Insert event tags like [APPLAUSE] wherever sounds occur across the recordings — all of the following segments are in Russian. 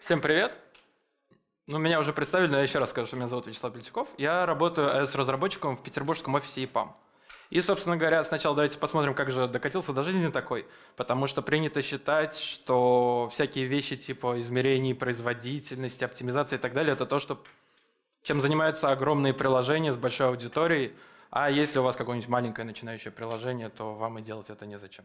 Всем привет! Ну, меня уже представили, но я еще раз скажу, что меня зовут Вячеслав Бельтюков. Я работаю э, с разработчиком в петербургском офисе ИПАМ. И, собственно говоря, сначала давайте посмотрим, как же докатился до жизни такой, потому что принято считать, что всякие вещи типа измерений производительности, оптимизации и так далее, это то, что, чем занимаются огромные приложения с большой аудиторией, а если у вас какое-нибудь маленькое начинающее приложение, то вам и делать это незачем.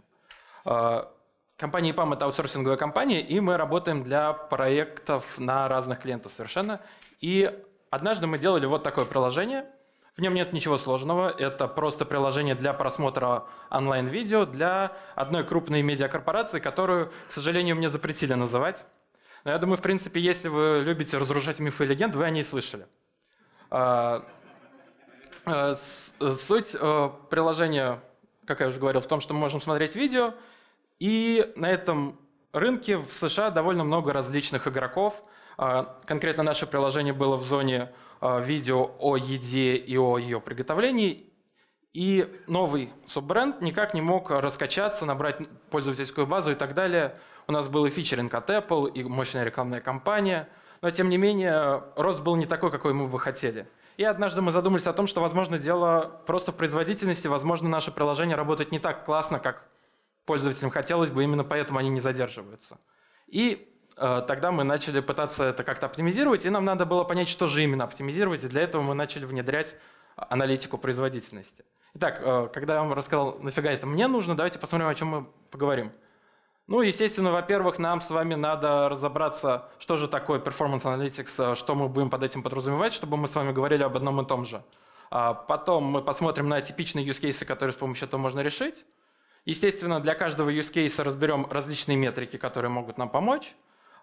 А, Компания EPAM – это аутсорсинговая компания, и мы работаем для проектов на разных клиентов совершенно. И однажды мы делали вот такое приложение. В нем нет ничего сложного. Это просто приложение для просмотра онлайн-видео для одной крупной медиакорпорации, которую, к сожалению, мне запретили называть. Но я думаю, в принципе, если вы любите разрушать мифы и легенд, вы о ней слышали. А, э, суть э, приложения, как я уже говорил, в том, что мы можем смотреть видео – и на этом рынке в США довольно много различных игроков. А, конкретно наше приложение было в зоне а, видео о еде и о ее приготовлении. И новый суббренд никак не мог раскачаться, набрать пользовательскую базу и так далее. У нас был и фичеринг от Apple, и мощная рекламная кампания. Но, тем не менее, рост был не такой, какой мы бы хотели. И однажды мы задумались о том, что, возможно, дело просто в производительности, возможно, наше приложение работает не так классно, как пользователям хотелось бы, именно поэтому они не задерживаются. И э, тогда мы начали пытаться это как-то оптимизировать, и нам надо было понять, что же именно оптимизировать, и для этого мы начали внедрять а, аналитику производительности. Итак, э, когда я вам рассказал, нафига это мне нужно, давайте посмотрим, о чем мы поговорим. Ну, естественно, во-первых, нам с вами надо разобраться, что же такое Performance Analytics, э, что мы будем под этим подразумевать, чтобы мы с вами говорили об одном и том же. А потом мы посмотрим на типичные use cases, которые с помощью этого можно решить. Естественно, для каждого use case разберем различные метрики, которые могут нам помочь.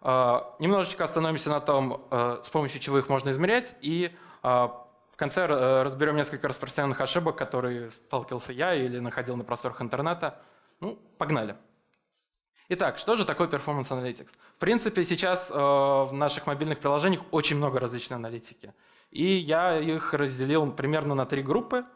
А, немножечко остановимся на том, а, с помощью чего их можно измерять, и а, в конце э, разберем несколько распространенных ошибок, которые сталкивался я или находил на просторах интернета. Ну, погнали. Итак, что же такое Performance Analytics? В принципе, сейчас э, в наших мобильных приложениях очень много различной аналитики. И я их разделил примерно на три группы –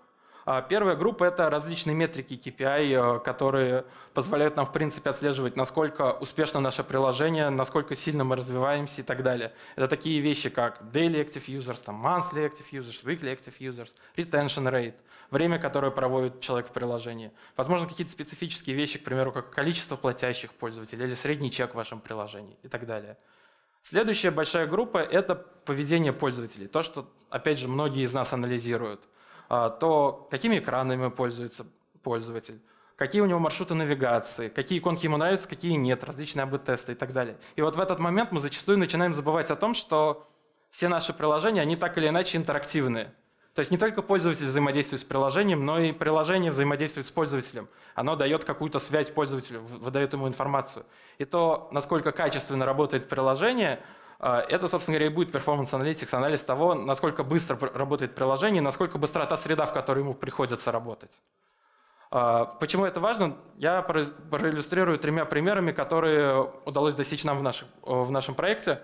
а, первая группа — это различные метрики KPI, э, которые позволяют нам, в принципе, отслеживать, насколько успешно наше приложение, насколько сильно мы развиваемся и так далее. Это такие вещи, как daily active users, там, monthly active users, weekly active users, retention rate, время, которое проводит человек в приложении. Возможно, какие-то специфические вещи, к примеру, как количество платящих пользователей или средний чек в вашем приложении и так далее. Следующая большая группа – это поведение пользователей, то, что, опять же, многие из нас анализируют – а, то какими экранами пользуется пользователь, какие у него маршруты навигации, какие иконки ему нравятся, какие нет, различные АБ-тесты и так далее. И вот в этот момент мы зачастую начинаем забывать о том, что все наши приложения, они так или иначе интерактивные. То есть не только пользователь взаимодействует с приложением, но и приложение взаимодействует с пользователем. Оно дает какую-то связь пользователю, выдает ему информацию. И то, насколько качественно работает приложение – а, это, собственно говоря, и будет performance analytics, анализ того, насколько быстро работает приложение, насколько быстро та среда, в которой ему приходится работать. А, почему это важно? Я проиллюстрирую тремя примерами, которые удалось достичь нам в, наших, э, в нашем проекте.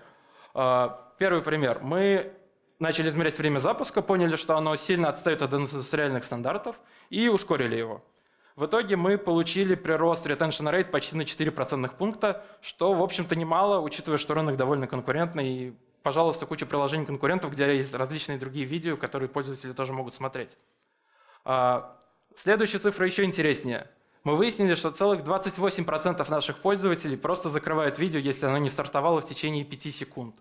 А, первый пример. Мы начали измерять время запуска, поняли, что оно сильно отстает от индустриальных стандартов и ускорили его. В итоге мы получили прирост retention rate почти на 4 процентных пункта, что, в общем-то, немало, учитывая, что рынок довольно конкурентный. И, пожалуйста, куча приложений конкурентов, где есть различные другие видео, которые пользователи тоже могут смотреть. А, следующая цифра еще интереснее. Мы выяснили, что целых 28% наших пользователей просто закрывают видео, если оно не стартовало в течение 5 секунд.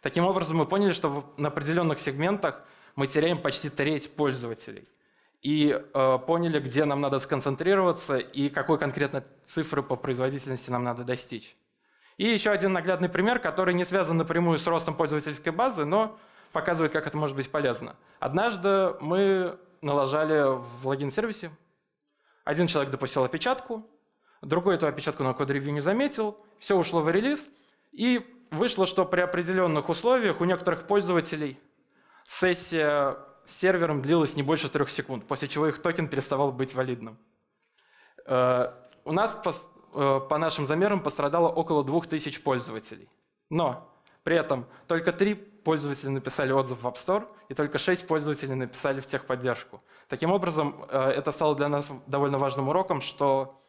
Таким образом, мы поняли, что на определенных сегментах мы теряем почти треть пользователей – и э, поняли, где нам надо сконцентрироваться и какой конкретно цифры по производительности нам надо достичь. И еще один наглядный пример, который не связан напрямую с ростом пользовательской базы, но показывает, как это может быть полезно. Однажды мы налажали в логин-сервисе. Один человек допустил опечатку, другой эту опечатку на код-ревью не заметил, все ушло в релиз, и вышло, что при определенных условиях у некоторых пользователей сессия с сервером длилось не больше трех секунд, после чего их токен переставал быть валидным. Э, у нас э, по, нашим замерам пострадало около 2000 пользователей. Но при этом только три пользователя написали отзыв в App Store, и только шесть пользователей написали в техподдержку. Таким образом, э, это стало для нас довольно важным уроком, что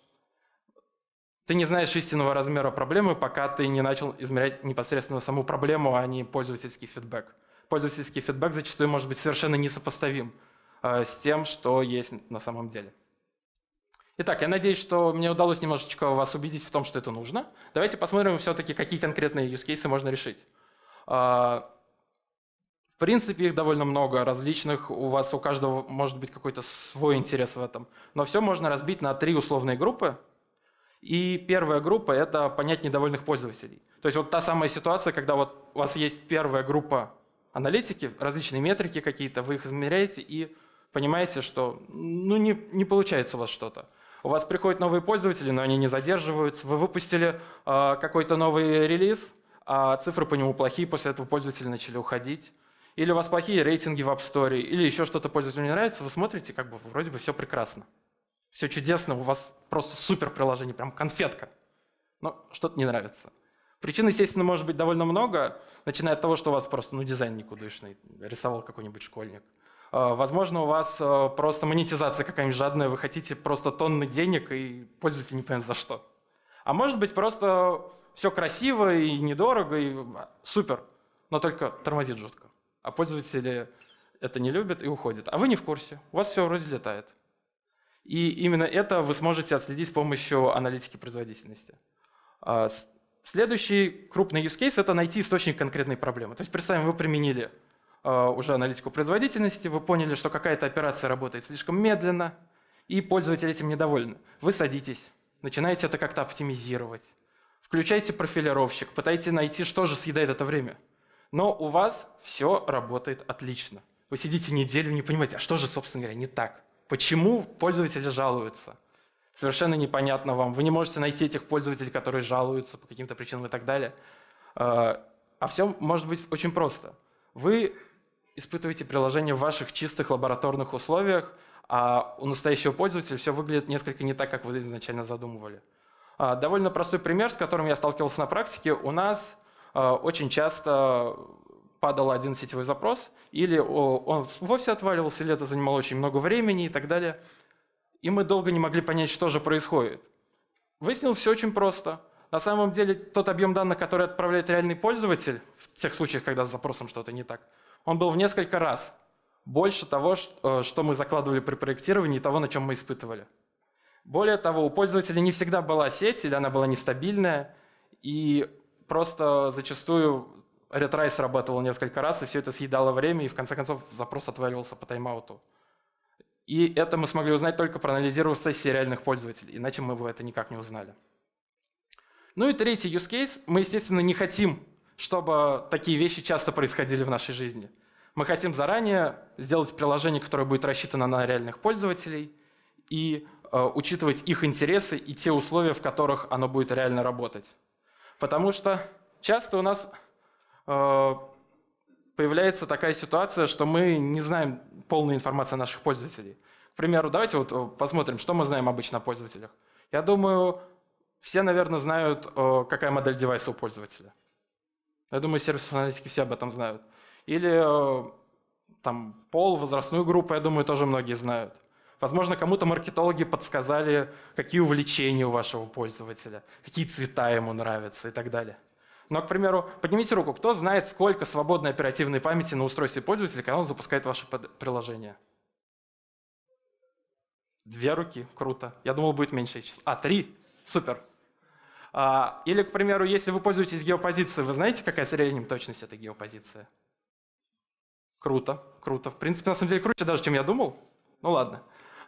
ты не знаешь истинного размера проблемы, пока ты не начал измерять непосредственно саму проблему, а не пользовательский фидбэк пользовательский фидбэк зачастую может быть совершенно несопоставим э, с тем, что есть на самом деле. Итак, я надеюсь, что мне удалось немножечко вас убедить в том, что это нужно. Давайте посмотрим все-таки, какие конкретные use cases можно решить. А, в принципе, их довольно много различных. У вас у каждого может быть какой-то свой интерес в этом. Но все можно разбить на три условные группы. И первая группа – это понять недовольных пользователей. То есть вот та самая ситуация, когда вот у вас есть первая группа аналитики, различные метрики какие-то, вы их измеряете и понимаете, что ну, не, не получается у вас что-то. У вас приходят новые пользователи, но они не задерживаются. Вы выпустили э, какой-то новый релиз, а цифры по нему плохие, после этого пользователи начали уходить. Или у вас плохие рейтинги в App Store, или еще что-то пользователю не нравится, вы смотрите, как бы вроде бы все прекрасно. Все чудесно, у вас просто супер приложение, прям конфетка. Но что-то не нравится. Причин, естественно, может быть довольно много, начиная от того, что у вас просто ну, дизайн никудышный, рисовал какой-нибудь школьник. А, возможно, у вас а, просто монетизация какая-нибудь жадная, вы хотите просто тонны денег и пользуетесь непонятно за что. А может быть, просто все красиво и недорого, и супер, но только тормозит жутко. А пользователи это не любят и уходят. А вы не в курсе, у вас все вроде летает. И именно это вы сможете отследить с помощью аналитики производительности. А, Следующий крупный use case – это найти источник конкретной проблемы. То есть представим, вы применили э, уже аналитику производительности, вы поняли, что какая-то операция работает слишком медленно, и пользователи этим недовольны. Вы садитесь, начинаете это как-то оптимизировать, включаете профилировщик, пытаетесь найти, что же съедает это время. Но у вас все работает отлично. Вы сидите неделю, не понимаете, а что же, собственно говоря, не так? Почему пользователи жалуются? совершенно непонятно вам, вы не можете найти этих пользователей, которые жалуются по каким-то причинам и так далее. А, а все может быть очень просто. Вы испытываете приложение в ваших чистых лабораторных условиях, а у настоящего пользователя все выглядит несколько не так, как вы изначально задумывали. А, довольно простой пример, с которым я сталкивался на практике. У нас а, очень часто падал один сетевой запрос, или он вовсе отваливался, или это занимало очень много времени и так далее и мы долго не могли понять, что же происходит. Выяснилось все очень просто. На самом деле тот объем данных, который отправляет реальный пользователь, в тех случаях, когда с запросом что-то не так, он был в несколько раз больше того, э, что мы закладывали при проектировании и того, на чем мы испытывали. Более того, у пользователя не всегда была сеть, или она была нестабильная, и просто зачастую ретрай срабатывал несколько раз, и все это съедало время, и в конце концов запрос отваливался по тайм-ауту. И это мы смогли узнать только проанализировав сессии реальных пользователей, иначе мы бы это никак не узнали. Ну и третий use case. Мы, естественно, не хотим, чтобы такие вещи часто происходили в нашей жизни. Мы хотим заранее сделать приложение, которое будет рассчитано на реальных пользователей и э, учитывать их интересы и те условия, в которых оно будет реально работать. Потому что часто у нас э, появляется такая ситуация, что мы не знаем полная информация наших пользователей. К примеру, давайте вот э, посмотрим, что мы знаем обычно о пользователях. Я думаю, все, наверное, знают, э, какая модель девайса у пользователя. Я думаю, сервисные аналитики все об этом знают. Или э, там пол, возрастную группу, я думаю, тоже многие знают. Возможно, кому-то маркетологи подсказали, какие увлечения у вашего пользователя, какие цвета ему нравятся и так далее. Но, к примеру, поднимите руку, кто знает, сколько свободной оперативной памяти на устройстве пользователя, когда он запускает ваше приложение? Две руки, круто. Я думал, будет меньше А, три. Супер. А, или, к примеру, если вы пользуетесь геопозицией, вы знаете, какая средняя точность этой геопозиции? Круто, круто. В принципе, на самом деле круче даже, чем я думал. Ну ладно.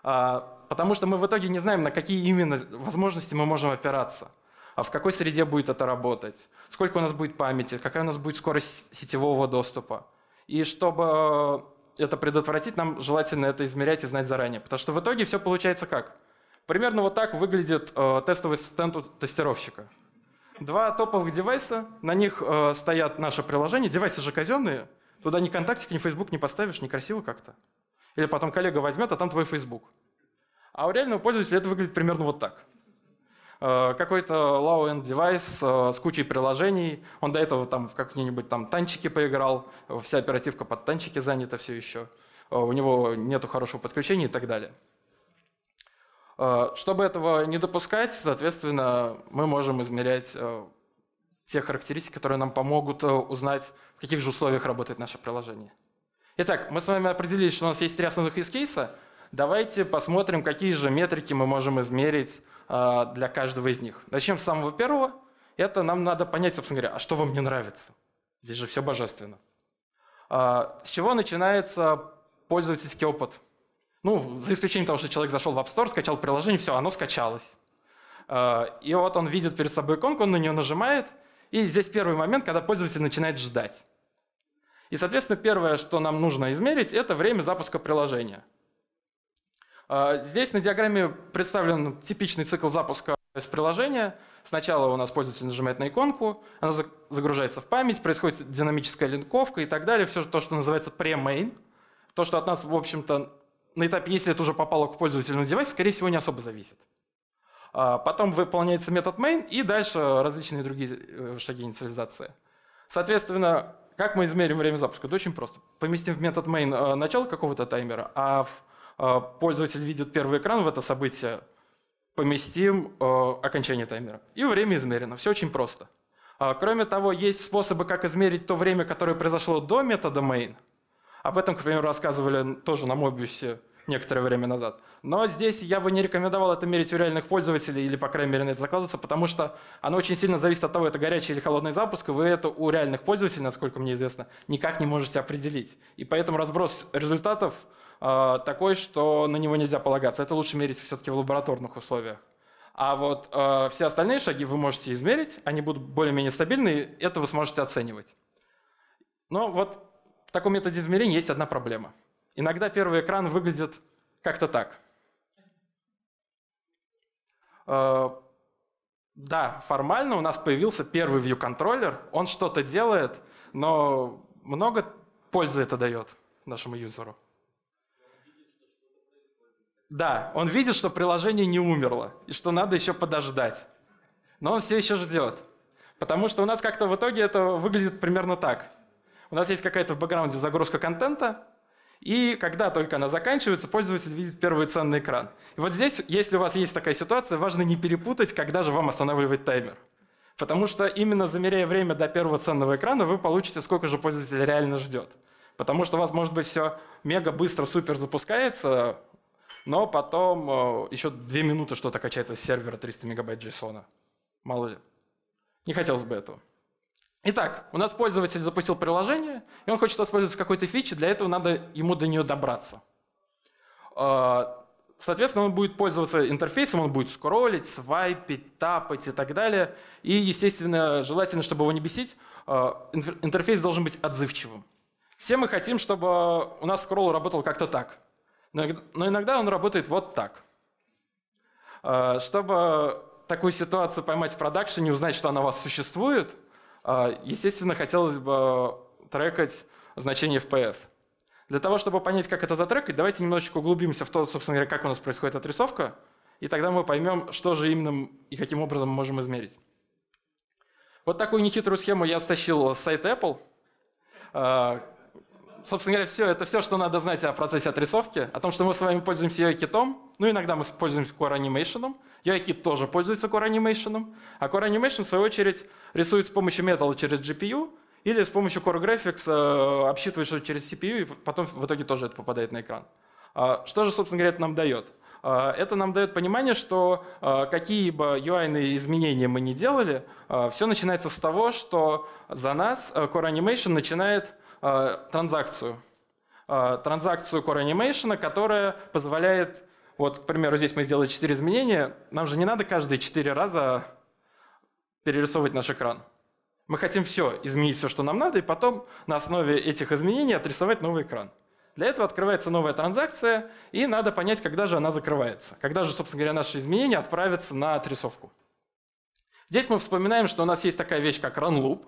А, потому что мы в итоге не знаем, на какие именно возможности мы можем опираться а в какой среде будет это работать, сколько у нас будет памяти, какая у нас будет скорость сетевого доступа. И чтобы э, это предотвратить, нам желательно это измерять и знать заранее. Потому что в итоге все получается как? Примерно вот так выглядит э, тестовый ассистент у тестировщика. Два топовых девайса, на них э, стоят наши приложения. Девайсы же казенные, туда ни контактик, ни Facebook не поставишь, некрасиво как-то. Или потом коллега возьмет, а там твой Facebook. А у реального пользователя это выглядит примерно вот так. Э, какой-то low-end девайс э, с кучей приложений. Он до этого там в какие-нибудь там танчики поиграл, вся оперативка под танчики занята все еще. Э, у него нету хорошего подключения и так далее. Чтобы этого не допускать, соответственно, мы можем измерять те характеристики, которые нам помогут узнать, в каких же условиях работает наше приложение. Итак, мы с вами определились, что у нас есть три основных из кейса. Давайте посмотрим, какие же метрики мы можем измерить а, для каждого из них. Начнем с самого первого. Это нам надо понять, собственно говоря, а что вам не нравится? Здесь же все божественно. А, с чего начинается пользовательский опыт? Ну, за исключением того, что человек зашел в App Store, скачал приложение, все, оно скачалось. А, и вот он видит перед собой иконку, он на нее нажимает, и здесь первый момент, когда пользователь начинает ждать. И, соответственно, первое, что нам нужно измерить, это время запуска приложения – а, здесь на диаграмме представлен типичный цикл запуска из приложения. Сначала у нас пользователь нажимает на иконку, она загружается в память, происходит динамическая линковка и так далее. Все то, что называется pre-main. То, что от нас, в общем-то, на этапе, если это уже попало к пользователю на девайс, скорее всего, не особо зависит. А, потом выполняется метод main и дальше различные другие э, шаги инициализации. Соответственно, как мы измерим время запуска? Это очень просто. Поместим в метод main э, начало какого-то таймера, а в Э, пользователь видит первый экран в это событие, поместим э, окончание таймера. И время измерено. Все очень просто. А, кроме того, есть способы, как измерить то время, которое произошло до метода main. Об этом, к примеру, рассказывали тоже на Мобиусе некоторое время назад. Но здесь я бы не рекомендовал это мерить у реальных пользователей или, по крайней мере, на это закладываться, потому что оно очень сильно зависит от того, это горячий или холодный запуск, и вы это у реальных пользователей, насколько мне известно, никак не можете определить. И поэтому разброс результатов а, такой, что на него нельзя полагаться. Это лучше мерить все-таки в лабораторных условиях. А вот э, все остальные шаги вы можете измерить, они будут более-менее стабильны, и это вы сможете оценивать. Но вот в таком методе измерения есть одна проблема. Иногда первый экран выглядит как-то так. Э, да, формально у нас появился первый view-контроллер, он что-то делает, но много пользы это дает нашему юзеру. Да, он видит, что приложение не умерло, и что надо еще подождать. Но он все еще ждет. Потому что у нас как-то в итоге это выглядит примерно так. У нас есть какая-то в бэкграунде загрузка контента, и когда только она заканчивается, пользователь видит первый ценный экран. И вот здесь, если у вас есть такая ситуация, важно не перепутать, когда же вам останавливать таймер. Потому что именно замеряя время до первого ценного экрана, вы получите, сколько же пользователь реально ждет. Потому что у вас, может быть, все мега быстро, супер запускается, но потом э, еще две минуты что-то качается с сервера 300 мегабайт JSON. Мало ли. Не хотелось бы этого. Итак, у нас пользователь запустил приложение, и он хочет воспользоваться какой-то фичей, для этого надо ему до нее добраться. Э, соответственно, он будет пользоваться интерфейсом, он будет скроллить, свайпить, тапать и так далее. И, естественно, желательно, чтобы его не бесить, э, интерфейс должен быть отзывчивым. Все мы хотим, чтобы у нас скролл работал как-то так – но иногда он работает вот так. А, чтобы такую ситуацию поймать в продакшене, узнать, что она у вас существует, а, естественно, хотелось бы трекать значение FPS. Для того, чтобы понять, как это затрекать, давайте немножечко углубимся в то, собственно говоря, как у нас происходит отрисовка, и тогда мы поймем, что же именно и каким образом мы можем измерить. Вот такую нехитрую схему я стащил с сайта Apple. А, собственно говоря, все. Это все, что надо знать о процессе отрисовки, о том, что мы с вами пользуемся UI-китом, ну, иногда мы пользуемся Core Animation, UI-кит тоже пользуется Core Animation, а Core Animation, в свою очередь, рисует с помощью Metal через GPU, или с помощью Core Graphics э, обсчитывает обсчитываешь через CPU, и потом в итоге тоже это попадает на экран. А, что же, собственно говоря, это нам дает? А, это нам дает понимание, что какие бы UI изменения мы не делали, а, все начинается с того, что за нас э, Core Animation начинает Э, транзакцию. Э, транзакцию Core Animation, которая позволяет, вот, к примеру, здесь мы сделали 4 изменения, нам же не надо каждые 4 раза перерисовывать наш экран. Мы хотим все, изменить все, что нам надо, и потом на основе этих изменений отрисовать новый экран. Для этого открывается новая транзакция, и надо понять, когда же она закрывается. Когда же, собственно говоря, наши изменения отправятся на отрисовку. Здесь мы вспоминаем, что у нас есть такая вещь, как run loop.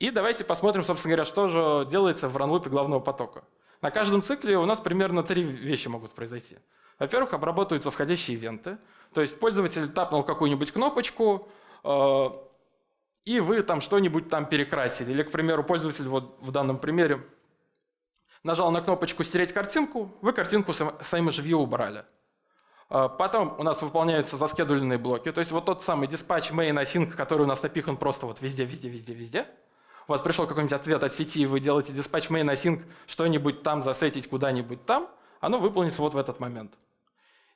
И давайте посмотрим, собственно говоря, что же делается в ранлупе главного потока. На каждом цикле у нас примерно три вещи могут произойти. Во-первых, обрабатываются входящие ивенты. То есть пользователь тапнул какую-нибудь кнопочку, э, и вы там что-нибудь там перекрасили. Или, к примеру, пользователь вот в данном примере нажал на кнопочку «Стереть картинку», вы картинку с View убрали. Э, потом у нас выполняются заскедуленные блоки, то есть вот тот самый диспатч main async, который у нас напихан просто вот везде, везде, везде, везде – у вас пришел какой-нибудь ответ от сети, и вы делаете диспатч main async, что-нибудь там засетить куда-нибудь там, оно выполнится вот в этот момент.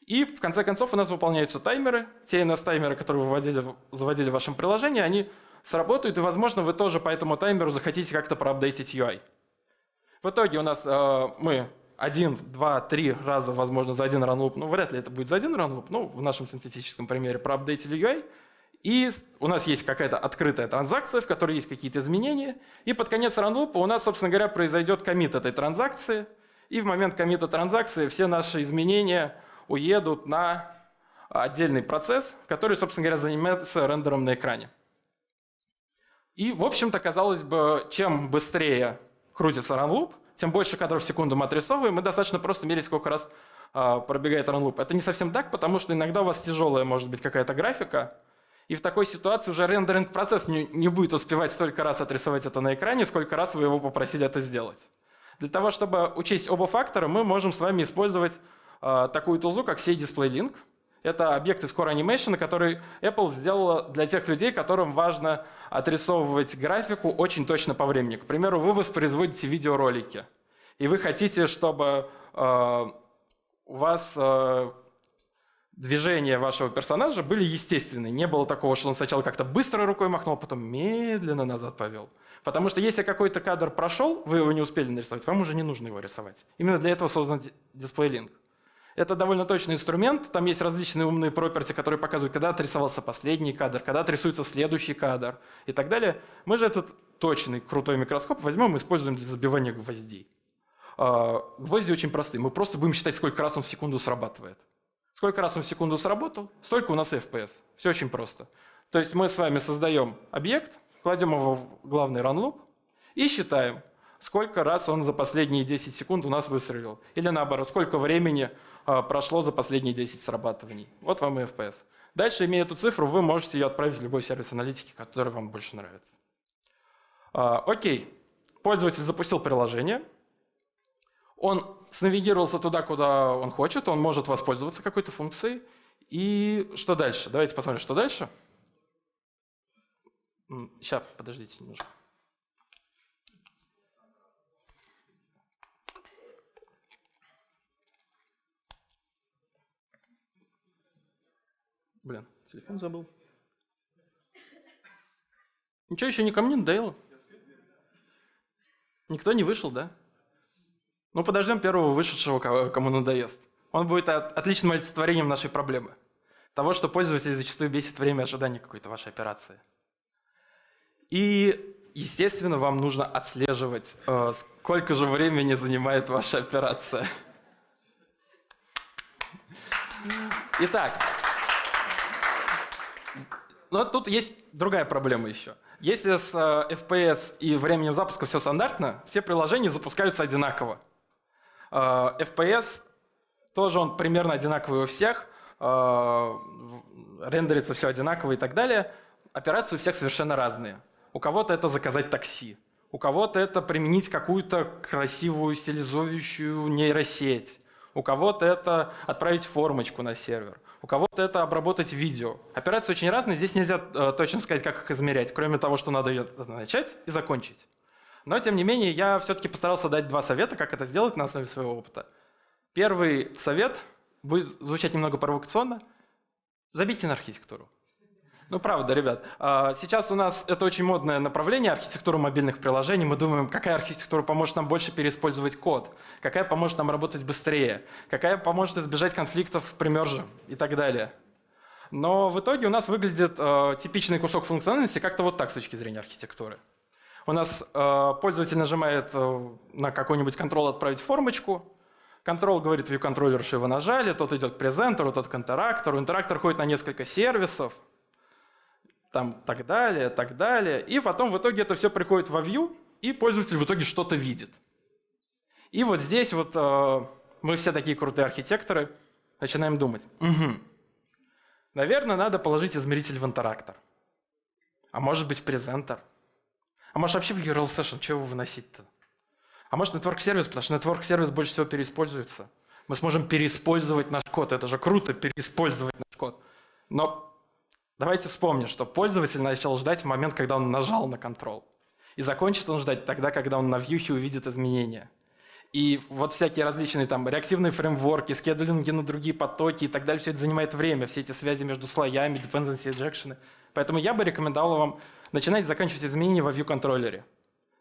И в конце концов у нас выполняются таймеры. Те NS-таймеры, которые вы вводили, заводили в вашем приложении, они сработают, и, возможно, вы тоже по этому таймеру захотите как-то проапдейтить UI. В итоге у нас э, мы один, два, три раза, возможно, за один ранлуп, ну, вряд ли это будет за один ранлуп, ну, в нашем синтетическом примере проапдейтили UI, и у нас есть какая-то открытая транзакция, в которой есть какие-то изменения. И под конец ранлупа у нас, собственно говоря, произойдет комит этой транзакции. И в момент комита транзакции все наши изменения уедут на отдельный процесс, который, собственно говоря, занимается рендером на экране. И, в общем-то, казалось бы, чем быстрее крутится ранлуп, тем больше кадров в секунду мы отрисовываем, и достаточно просто мерить, сколько раз а, пробегает ранлуп. Это не совсем так, потому что иногда у вас тяжелая может быть какая-то графика, и в такой ситуации уже рендеринг процесс не, не будет успевать столько раз отрисовать это на экране, сколько раз вы его попросили это сделать. Для того, чтобы учесть оба фактора, мы можем с вами использовать э, такую тулзу, как сей Display Это объекты из Core Animation, который Apple сделала для тех людей, которым важно отрисовывать графику очень точно по времени. К примеру, вы воспроизводите видеоролики, и вы хотите, чтобы э, у вас э, движения вашего персонажа были естественны, Не было такого, что он сначала как-то быстро рукой махнул, а потом медленно назад повел. Потому что если какой-то кадр прошел, вы его не успели нарисовать, вам уже не нужно его рисовать. Именно для этого создан дисплей-линк. Это довольно точный инструмент. Там есть различные умные проперти, которые показывают, когда отрисовался последний кадр, когда отрисуется следующий кадр и так далее. Мы же этот точный крутой микроскоп возьмем и используем для забивания гвоздей. А, гвозди очень простые. Мы просто будем считать, сколько раз он в секунду срабатывает. Сколько раз он в секунду сработал, столько у нас FPS. Все очень просто. То есть мы с вами создаем объект, кладем его в главный ранлуп и считаем, сколько раз он за последние 10 секунд у нас выстрелил. Или наоборот, сколько времени а, прошло за последние 10 срабатываний. Вот вам и FPS. Дальше, имея эту цифру, вы можете ее отправить в любой сервис аналитики, который вам больше нравится. А, окей. Пользователь запустил приложение. Он снавигировался туда, куда он хочет, он может воспользоваться какой-то функцией. И что дальше? Давайте посмотрим, что дальше. Сейчас, подождите немножко. Блин, телефон забыл. Ничего еще не ко мне надоело? Никто не вышел, да? Ну, подождем первого вышедшего, кому надоест. Он будет отличным олицетворением нашей проблемы. Того, что пользователи зачастую бесит время ожидания какой-то вашей операции. И, естественно, вам нужно отслеживать, э, сколько же времени занимает ваша операция. Итак, но ну, тут есть другая проблема еще. Если с э, FPS и временем запуска все стандартно, все приложения запускаются одинаково. Э, FPS тоже он примерно одинаковый у всех, э, рендерится все одинаково и так далее. Операции у всех совершенно разные. У кого-то это заказать такси, у кого-то это применить какую-то красивую стилизующую нейросеть, у кого-то это отправить формочку на сервер, у кого-то это обработать видео. Операции очень разные, здесь нельзя э, точно сказать, как их измерять, кроме того, что надо ее начать и закончить. Но, тем не менее, я все-таки постарался дать два совета, как это сделать на основе своего опыта. Первый совет будет звучать немного провокационно. Забейте на архитектуру. Ну, правда, ребят. А, сейчас у нас это очень модное направление, архитектура мобильных приложений. Мы думаем, какая архитектура поможет нам больше переиспользовать код, какая поможет нам работать быстрее, какая поможет избежать конфликтов в мерже и так далее. Но в итоге у нас выглядит э, типичный кусок функциональности как-то вот так с точки зрения архитектуры. У нас э, пользователь нажимает э, на какой-нибудь контрол «Отправить формочку», Контрол говорит view controller, что его нажали, тот идет к презентеру, тот к интерактору, интерактор ходит на несколько сервисов, там так далее, так далее. И потом в итоге это все приходит во view, и пользователь в итоге что-то видит. И вот здесь вот э, мы все такие крутые архитекторы начинаем думать. Угу. Наверное, надо положить измеритель в интерактор. А может быть презентер. А может вообще в URL Session, чего выносить-то? А может Network сервис, потому что Network сервис больше всего переиспользуется. Мы сможем переиспользовать наш код, это же круто, переиспользовать наш код. Но давайте вспомним, что пользователь начал ждать в момент, когда он нажал на control. И закончит он ждать тогда, когда он на вьюхе увидит изменения. И вот всякие различные там реактивные фреймворки, скедулинги на другие потоки и так далее, все это занимает время, все эти связи между слоями, dependency injection. Поэтому я бы рекомендовал вам начинать и заканчивать изменения во view-контроллере.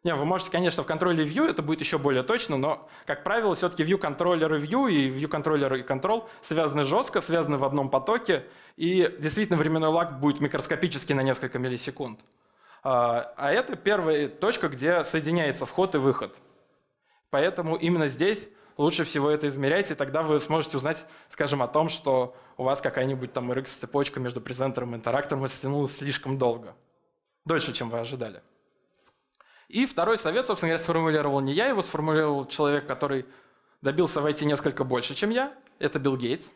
Не, вы можете, конечно, в контроле view это будет еще более точно, но, как правило, все-таки view контроллер и view, и view контроллер и control связаны жестко, связаны в одном потоке, и действительно временной лаг будет микроскопический на несколько миллисекунд. А, а это первая точка, где соединяется вход и выход. Поэтому именно здесь лучше всего это измерять, и тогда вы сможете узнать, скажем, о том, что у вас какая-нибудь там RX-цепочка между презентером и интерактором растянулась слишком долго дольше, чем вы ожидали. И второй совет, собственно говоря, сформулировал не я, его сформулировал человек, который добился войти несколько больше, чем я. Это Билл Гейтс.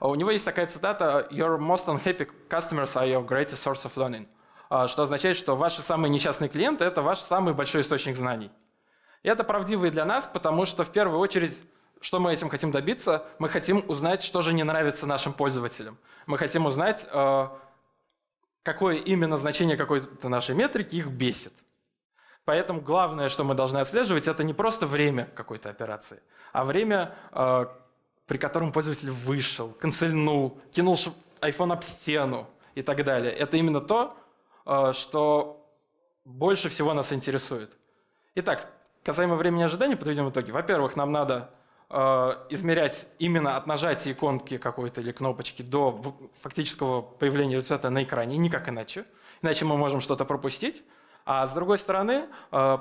А у него есть такая цитата «Your most unhappy customers are your greatest source of learning», а, что означает, что ваши самые несчастные клиенты – это ваш самый большой источник знаний. И это правдиво и для нас, потому что в первую очередь что мы этим хотим добиться? Мы хотим узнать, что же не нравится нашим пользователям. Мы хотим узнать, а, какое именно значение какой-то нашей метрики их бесит. Поэтому главное, что мы должны отслеживать, это не просто время какой-то операции, а время, э, при котором пользователь вышел, канцельнул, кинул iPhone об стену и так далее. Это именно то, э, что больше всего нас интересует. Итак, касаемо времени ожидания, подведем итоги. Во-первых, нам надо Э, измерять именно от нажатия иконки какой-то или кнопочки до фактического появления результата на экране, никак иначе. Иначе мы можем что-то пропустить. А с другой стороны, э,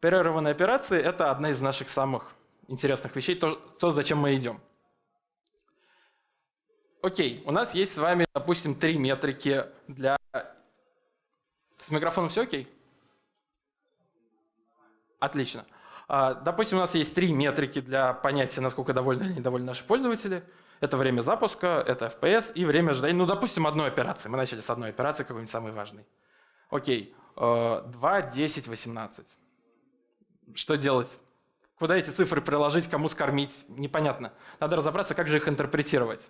перерыванные операции – это одна из наших самых интересных вещей, то, то, зачем мы идем. Окей, у нас есть с вами, допустим, три метрики для… С микрофоном все окей? Отлично. А, допустим, у нас есть три метрики для понятия, насколько довольны или недовольны наши пользователи. Это время запуска, это FPS и время ожидания. Ну, допустим, одной операции. Мы начали с одной операции, какой-нибудь самой важной. Окей, 2, 10, 18. Что делать? Куда эти цифры приложить, кому скормить? Непонятно. Надо разобраться, как же их интерпретировать.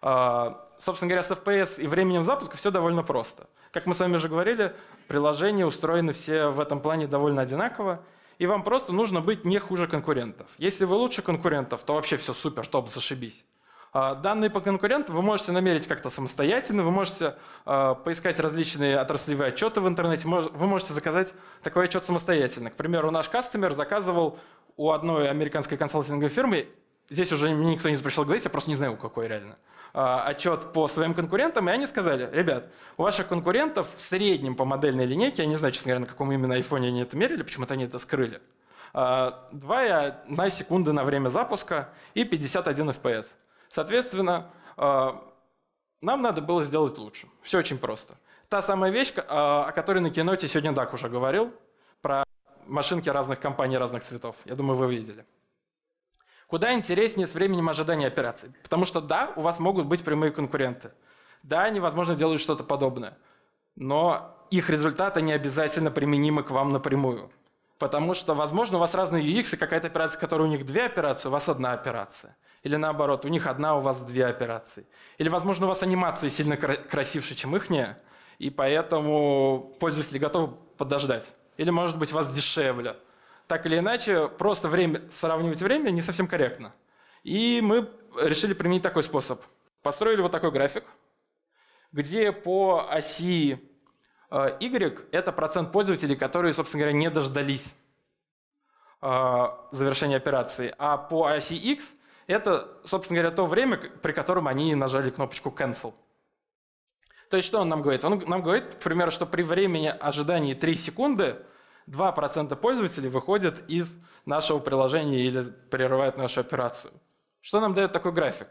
А, собственно говоря, с FPS и временем запуска все довольно просто. Как мы с вами уже говорили, приложения устроены все в этом плане довольно одинаково и вам просто нужно быть не хуже конкурентов. Если вы лучше конкурентов, то вообще все супер, топ, зашибись. А, данные по конкурентам вы можете намерить как-то самостоятельно, вы можете а, поискать различные отраслевые отчеты в интернете, вы можете заказать такой отчет самостоятельно. К примеру, наш кастомер заказывал у одной американской консалтинговой фирмы, здесь уже мне никто не запрещал говорить, я просто не знаю, у какой реально – а, отчет по своим конкурентам, и они сказали, ребят, у ваших конкурентов в среднем по модельной линейке, я не знаю, честно говоря, на каком именно iPhone они это мерили, почему-то они это скрыли, а, на секунды на время запуска и 51 FPS. Соответственно, а, нам надо было сделать лучше. Все очень просто. Та самая вещь, о которой на киноте сегодня Дак уже говорил, про машинки разных компаний, разных цветов. Я думаю, вы видели. Куда интереснее с временем ожидания операции, Потому что да, у вас могут быть прямые конкуренты. Да, они, возможно, делают что-то подобное. Но их результаты не обязательно применимы к вам напрямую. Потому что, возможно, у вас разные UX, и какая-то операция, которая у них две операции, у вас одна операция. Или наоборот, у них одна, у вас две операции. Или, возможно, у вас анимация сильно красивше, чем их, и поэтому пользователи готовы подождать. Или, может быть, у вас дешевле – так или иначе, просто время, сравнивать время не совсем корректно. И мы решили применить такой способ. Построили вот такой график, где по оси э, Y – это процент пользователей, которые, собственно говоря, не дождались э, завершения операции, а по оси X – это, собственно говоря, то время, при котором они нажали кнопочку «Cancel». То есть что он нам говорит? Он нам говорит, к примеру, что при времени ожидания 3 секунды 2% пользователей выходят из нашего приложения или прерывают нашу операцию. Что нам дает такой график?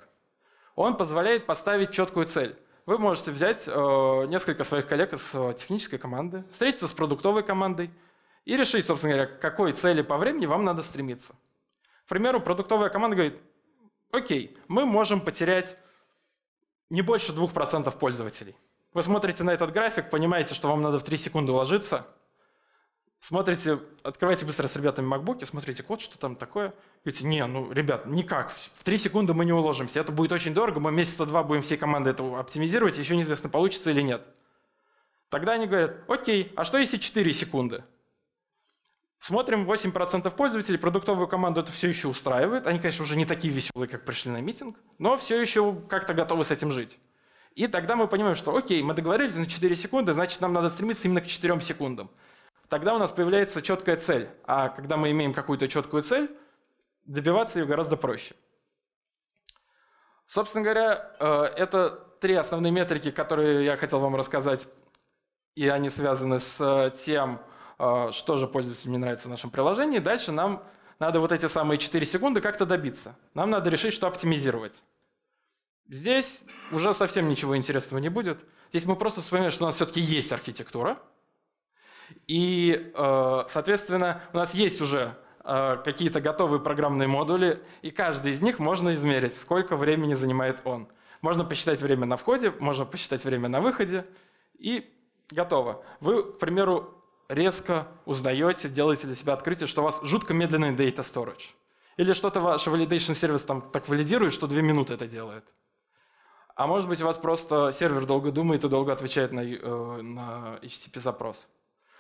Он позволяет поставить четкую цель. Вы можете взять э, несколько своих коллег из э, технической команды, встретиться с продуктовой командой и решить, собственно говоря, к какой цели по времени вам надо стремиться. К примеру, продуктовая команда говорит, окей, мы можем потерять не больше 2% пользователей. Вы смотрите на этот график, понимаете, что вам надо в 3 секунды уложиться – смотрите, открывайте быстро с ребятами макбуки, смотрите код, что там такое, говорите, не, ну, ребят, никак, в три секунды мы не уложимся, это будет очень дорого, мы месяца два будем всей командой это оптимизировать, еще неизвестно, получится или нет. Тогда они говорят, окей, а что если 4 секунды? Смотрим, 8% пользователей, продуктовую команду это все еще устраивает. Они, конечно, уже не такие веселые, как пришли на митинг, но все еще как-то готовы с этим жить. И тогда мы понимаем, что окей, мы договорились на 4 секунды, значит, нам надо стремиться именно к 4 секундам тогда у нас появляется четкая цель. А когда мы имеем какую-то четкую цель, добиваться ее гораздо проще. Собственно говоря, э, это три основные метрики, которые я хотел вам рассказать, и они связаны с э, тем, э, что же пользователям не нравится в нашем приложении. Дальше нам надо вот эти самые 4 секунды как-то добиться. Нам надо решить, что оптимизировать. Здесь уже совсем ничего интересного не будет. Здесь мы просто вспоминаем, что у нас все-таки есть архитектура – и, э, соответственно, у нас есть уже э, какие-то готовые программные модули, и каждый из них можно измерить, сколько времени занимает он. Можно посчитать время на входе, можно посчитать время на выходе, и готово. Вы, к примеру, резко узнаете, делаете для себя открытие, что у вас жутко медленный data storage. Или что-то ваш validation сервис там так валидирует, что две минуты это делает. А может быть, у вас просто сервер долго думает и долго отвечает на, э, на HTTP запрос.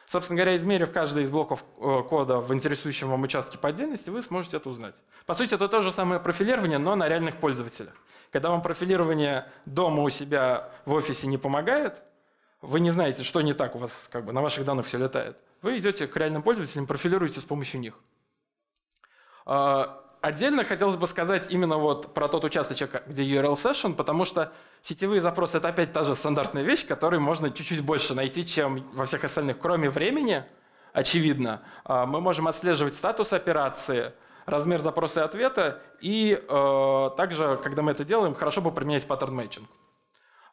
Собственно говоря, измерив каждый из блоков э, кода в интересующем вам участке по отдельности, вы сможете это узнать. По сути, это то же самое профилирование, но на реальных пользователях. Когда вам профилирование дома у себя в офисе не помогает, вы не знаете, что не так у вас, как бы на ваших данных все летает. Вы идете к реальным пользователям, профилируете с помощью них. А, Отдельно хотелось бы сказать именно вот про тот участочек, где URL session, потому что сетевые запросы — это опять та же стандартная вещь, которую можно чуть-чуть больше найти, чем во всех остальных, кроме времени, очевидно. А, мы можем отслеживать статус операции, размер запроса и ответа, и э, также, когда мы это делаем, хорошо бы применять паттерн мейчинг.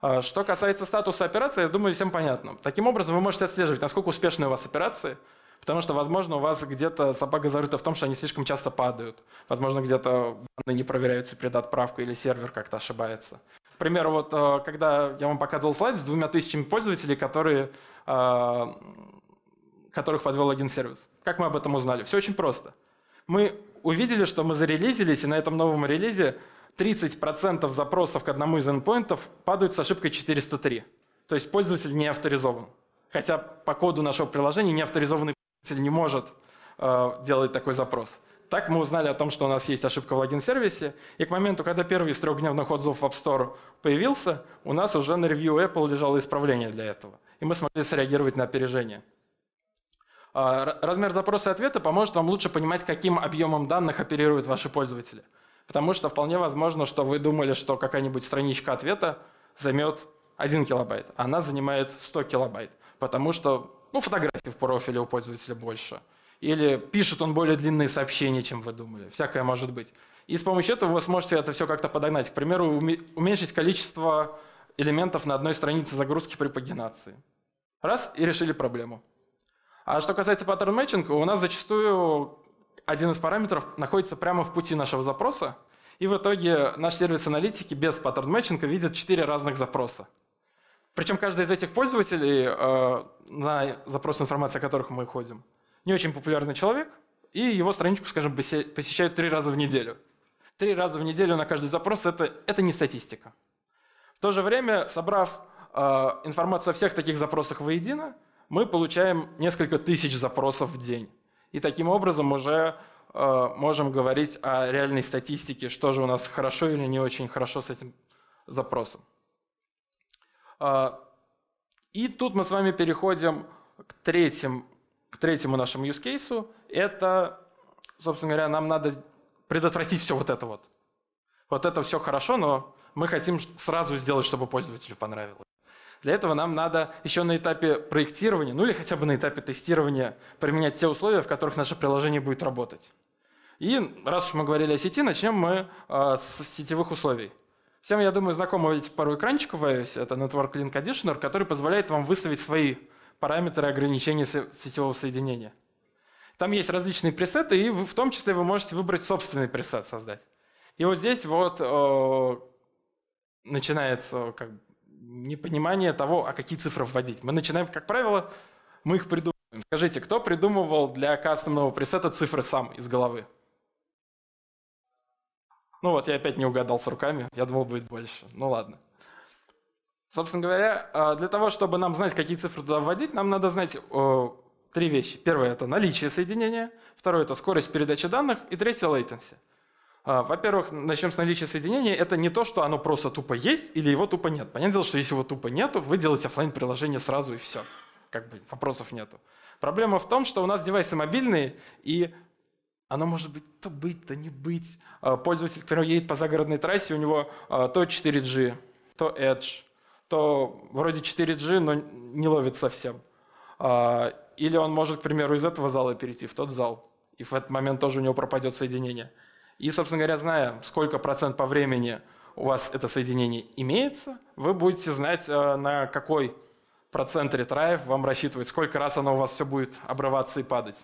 А, что касается статуса операции, я думаю, всем понятно. Таким образом, вы можете отслеживать, насколько успешны у вас операции — Потому что, возможно, у вас где-то собака зарыта в том, что они слишком часто падают. Возможно, где-то данные не проверяются перед отправкой или сервер как-то ошибается. К примеру, вот э, когда я вам показывал слайд с двумя тысячами пользователей, которые, э, которых подвел один сервис. Как мы об этом узнали? Все очень просто. Мы увидели, что мы зарелизились, и на этом новом релизе 30% запросов к одному из эндпоинтов падают с ошибкой 403. То есть пользователь не авторизован. Хотя по коду нашего приложения не авторизованный не может э, делать такой запрос. Так мы узнали о том, что у нас есть ошибка в логин-сервисе, и к моменту, когда первый из трехдневных отзывов в App Store появился, у нас уже на ревью Apple лежало исправление для этого, и мы смогли среагировать на опережение. А, размер запроса и ответа поможет вам лучше понимать, каким объемом данных оперируют ваши пользователи. Потому что вполне возможно, что вы думали, что какая-нибудь страничка ответа займет 1 килобайт, а она занимает 100 килобайт, потому что ну, фотографий в профиле у пользователя больше, или пишет он более длинные сообщения, чем вы думали. Всякое может быть. И с помощью этого вы сможете это все как-то подогнать. К примеру, уменьшить количество элементов на одной странице загрузки при пагинации. Раз, и решили проблему. А что касается паттерн матчинга, у нас зачастую один из параметров находится прямо в пути нашего запроса, и в итоге наш сервис аналитики без паттерн матчинга видит четыре разных запроса. Причем каждый из этих пользователей, э, на запрос информации о которых мы ходим, не очень популярный человек, и его страничку, скажем, посещают три раза в неделю. Три раза в неделю на каждый запрос это, – это не статистика. В то же время, собрав э, информацию о всех таких запросах воедино, мы получаем несколько тысяч запросов в день. И таким образом уже э, можем говорить о реальной статистике, что же у нас хорошо или не очень хорошо с этим запросом. А, и тут мы с вами переходим к, третьим, к третьему нашему use case. Это, собственно говоря, нам надо предотвратить все вот это вот. Вот это все хорошо, но мы хотим сразу сделать, чтобы пользователю понравилось. Для этого нам надо еще на этапе проектирования, ну или хотя бы на этапе тестирования, применять те условия, в которых наше приложение будет работать. И раз уж мы говорили о сети, начнем мы а, с сетевых условий. Всем, я думаю, знакомо эти пару экранчиков в iOS. Это Network Link Additioner, который позволяет вам выставить свои параметры ограничения сетевого соединения. Там есть различные пресеты, и в том числе вы можете выбрать собственный пресет создать. И вот здесь вот э, начинается как, непонимание того, а какие цифры вводить. Мы начинаем, как правило, мы их придумываем. Скажите, кто придумывал для кастомного пресета цифры сам из головы? Ну вот, я опять не угадал с руками, я думал, будет больше. Ну ладно. Собственно говоря, а, для того, чтобы нам знать, какие цифры туда вводить, нам надо знать три вещи. Первое – это наличие соединения, второе – это скорость передачи данных, и третье – latency. А, во-первых, начнем с наличия соединения. Это не то, что оно просто тупо есть или его тупо нет. Понятное дело, что если его тупо нету, вы делаете офлайн приложение сразу и все. Как бы вопросов нету. Проблема в том, что у нас девайсы мобильные, и оно может быть то быть, то не быть. А, пользователь, к примеру, едет по загородной трассе, у него а, то 4G, то Edge, то вроде 4G, но не ловит совсем. А, или он может, к примеру, из этого зала перейти в тот зал, и в этот момент тоже у него пропадет соединение. И, собственно говоря, зная, сколько процент по времени у вас это соединение имеется, вы будете знать, на какой процент ретраев вам рассчитывать, сколько раз оно у вас все будет обрываться и падать.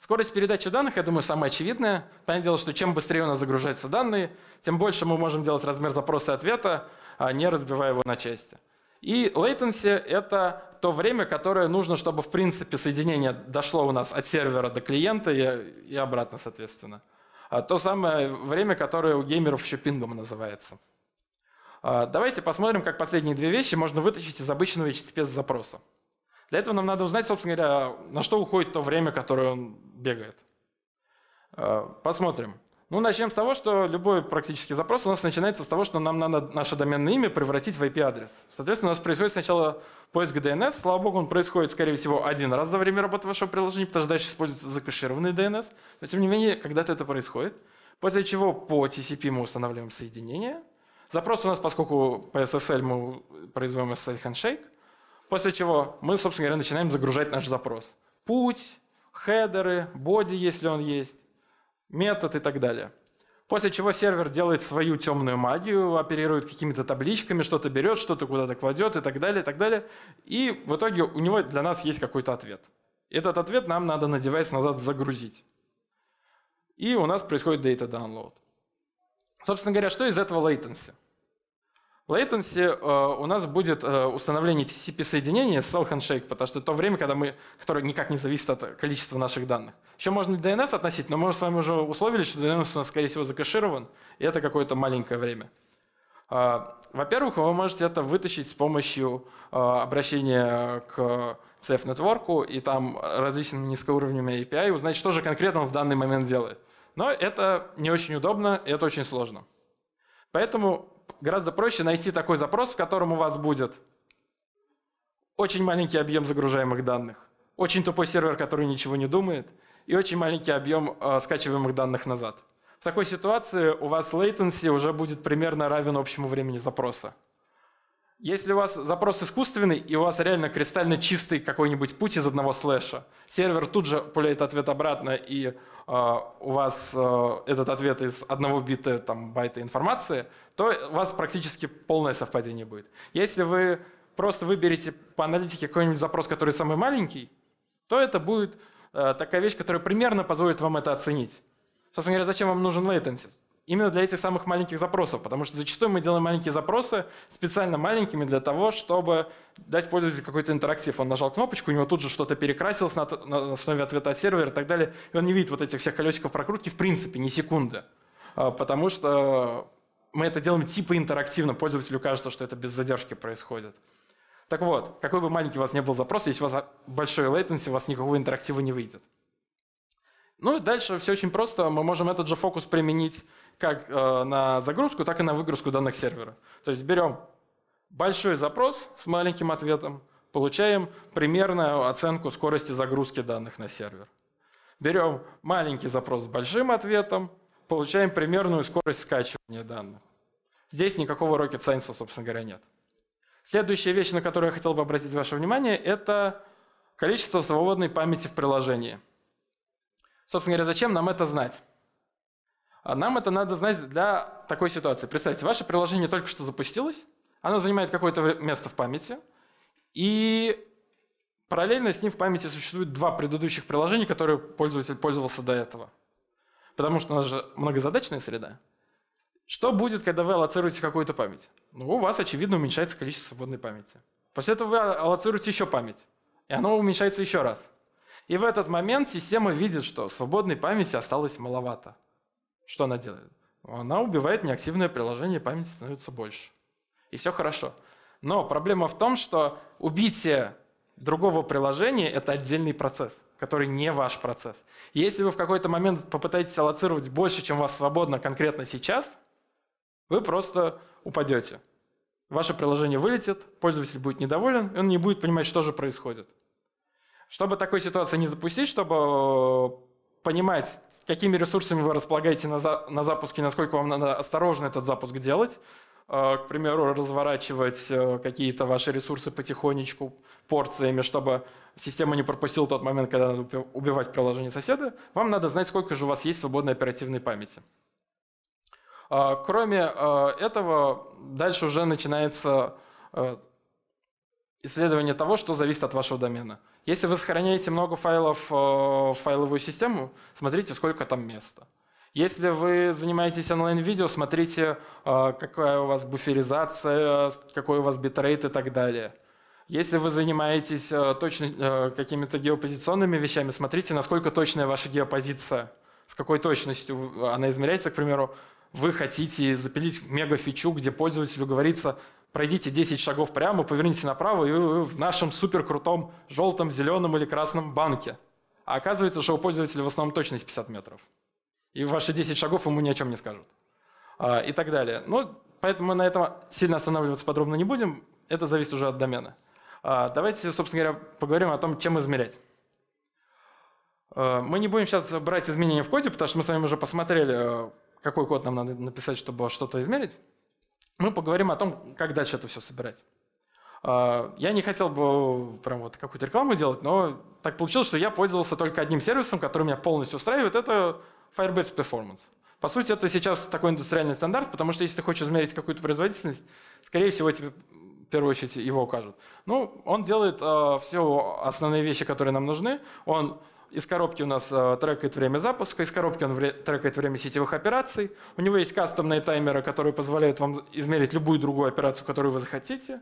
Скорость передачи данных, я думаю, самая очевидная. Понятное дело, что чем быстрее у нас загружаются данные, тем больше мы можем делать размер запроса и ответа, а не разбивая его на части. И latency — это то время, которое нужно, чтобы, в принципе, соединение дошло у нас от сервера до клиента и, обратно, соответственно. А то самое время, которое у геймеров еще пингом называется. А, давайте посмотрим, как последние две вещи можно вытащить из обычного HTTPS-запроса. Для этого нам надо узнать, собственно говоря, на что уходит то время, которое он бегает. Э, посмотрим. Ну, начнем с того, что любой практический запрос у нас начинается с того, что нам надо наше доменное имя превратить в IP-адрес. Соответственно, у нас происходит сначала поиск DNS. Слава богу, он происходит, скорее всего, один раз за время работы вашего приложения, потому что дальше используется закашированный DNS. Но, тем не менее, когда-то это происходит. После чего по TCP мы устанавливаем соединение. Запрос у нас, поскольку по SSL мы производим SSL handshake, После чего мы, собственно говоря, начинаем загружать наш запрос. Путь, хедеры, боди, если он есть, метод и так далее. После чего сервер делает свою темную магию, оперирует какими-то табличками, что-то берет, что-то куда-то кладет и так далее, и так далее. И в итоге у него для нас есть какой-то ответ. Этот ответ нам надо на девайс назад загрузить. И у нас происходит data download. Собственно говоря, что из этого latency? Latency э, у нас будет э, установление TCP-соединения с self handshake, потому что то время, когда мы, которое никак не зависит от количества наших данных. Еще можно DNS относить, но мы с вами уже условились, что DNS у нас, скорее всего, закэширован, и это какое-то маленькое время. Э, во-первых, вы можете это вытащить с помощью э, обращения к CF-нетворку и там различными низкоуровнями API узнать, что же конкретно он в данный момент делает. Но это не очень удобно, и это очень сложно. Поэтому гораздо проще найти такой запрос, в котором у вас будет очень маленький объем загружаемых данных, очень тупой сервер, который ничего не думает, и очень маленький объем э, скачиваемых данных назад. В такой ситуации у вас latency уже будет примерно равен общему времени запроса. Если у вас запрос искусственный, и у вас реально кристально чистый какой-нибудь путь из одного слэша, сервер тут же пуляет ответ обратно, и а, у вас э, этот ответ из одного бита там, байта информации, то у вас практически полное совпадение будет. Если вы просто выберете по аналитике какой-нибудь запрос, который самый маленький, то это будет э, такая вещь, которая примерно позволит вам это оценить. Собственно говоря, зачем вам нужен latency? именно для этих самых маленьких запросов, потому что зачастую мы делаем маленькие запросы специально маленькими для того, чтобы дать пользователю какой-то интерактив. Он нажал кнопочку, у него тут же что-то перекрасилось на, основе ответа от сервера и так далее, и он не видит вот этих всех колесиков прокрутки в принципе ни секунды, а, потому что мы это делаем типа интерактивно, пользователю кажется, что это без задержки происходит. Так вот, какой бы маленький у вас не был запрос, если у вас большой latency, у вас никакого интерактива не выйдет. Ну и дальше все очень просто. Мы можем этот же фокус применить как э, на загрузку, так и на выгрузку данных сервера. То есть берем большой запрос с маленьким ответом, получаем примерную оценку скорости загрузки данных на сервер. Берем маленький запрос с большим ответом, получаем примерную скорость скачивания данных. Здесь никакого rocket science, собственно говоря, нет. Следующая вещь, на которую я хотел бы обратить ваше внимание, это количество свободной памяти в приложении. Собственно говоря, зачем нам это знать? А нам это надо знать для такой ситуации. Представьте, ваше приложение только что запустилось, оно занимает какое-то место в памяти, и параллельно с ним в памяти существует два предыдущих приложения, которые пользователь пользовался до этого. Потому что у нас же многозадачная среда. Что будет, когда вы аллоцируете какую-то память? Ну, у вас, очевидно, уменьшается количество свободной памяти. После этого вы а, аллоцируете еще память, и оно уменьшается еще раз. И в этот момент система видит, что свободной памяти осталось маловато. Что она делает? Она убивает неактивное приложение, память становится больше. И все хорошо. Но проблема в том, что убитие другого приложения – это отдельный процесс, который не ваш процесс. если вы в какой-то момент попытаетесь аллоцировать больше, чем у вас свободно конкретно сейчас, вы просто упадете. Ваше приложение вылетит, пользователь будет недоволен, и он не будет понимать, что же происходит. Чтобы такой ситуации не запустить, чтобы э, понимать, какими ресурсами вы располагаете на, за, на запуске, насколько вам надо осторожно этот запуск делать. Э, к примеру, разворачивать э, какие-то ваши ресурсы потихонечку, порциями, чтобы система не пропустила тот момент, когда надо убивать приложение соседа. Вам надо знать, сколько же у вас есть свободной оперативной памяти. Э, кроме этого, дальше уже начинается исследование того, что зависит от вашего домена. Если вы сохраняете много файлов э, в файловую систему, смотрите, сколько там места. Если вы занимаетесь онлайн-видео, смотрите, э, какая у вас буферизация, какой у вас битрейт и так далее. Если вы занимаетесь э, точно какими-то геопозиционными вещами, смотрите, насколько точная ваша геопозиция, с какой точностью она измеряется, к примеру, вы хотите запилить мега-фичу, где пользователю говорится, пройдите 10 шагов прямо, поверните направо, и вы в нашем суперкрутом желтом, зеленом или красном банке. А оказывается, что у пользователя в основном точность 50 метров. И ваши 10 шагов ему ни о чем не скажут. А, и так далее. Ну, поэтому мы на этом сильно останавливаться подробно не будем. Это зависит уже от домена. А, давайте, собственно говоря, поговорим о том, чем измерять. А, мы не будем сейчас брать изменения в коде, потому что мы с вами уже посмотрели, какой код нам надо написать, чтобы что-то измерить мы поговорим о том, как дальше это все собирать. А, я не хотел бы прям вот какую-то рекламу делать, но так получилось, что я пользовался только одним сервисом, который меня полностью устраивает, это Firebase Performance. По сути, это сейчас такой индустриальный стандарт, потому что если ты хочешь измерить какую-то производительность, скорее всего, тебе в первую очередь его укажут. Ну, он делает э, а, все основные вещи, которые нам нужны. Он из коробки у нас э, трекает время запуска, из коробки он трекает время сетевых операций. У него есть кастомные таймеры, которые позволяют вам измерить любую другую операцию, которую вы захотите.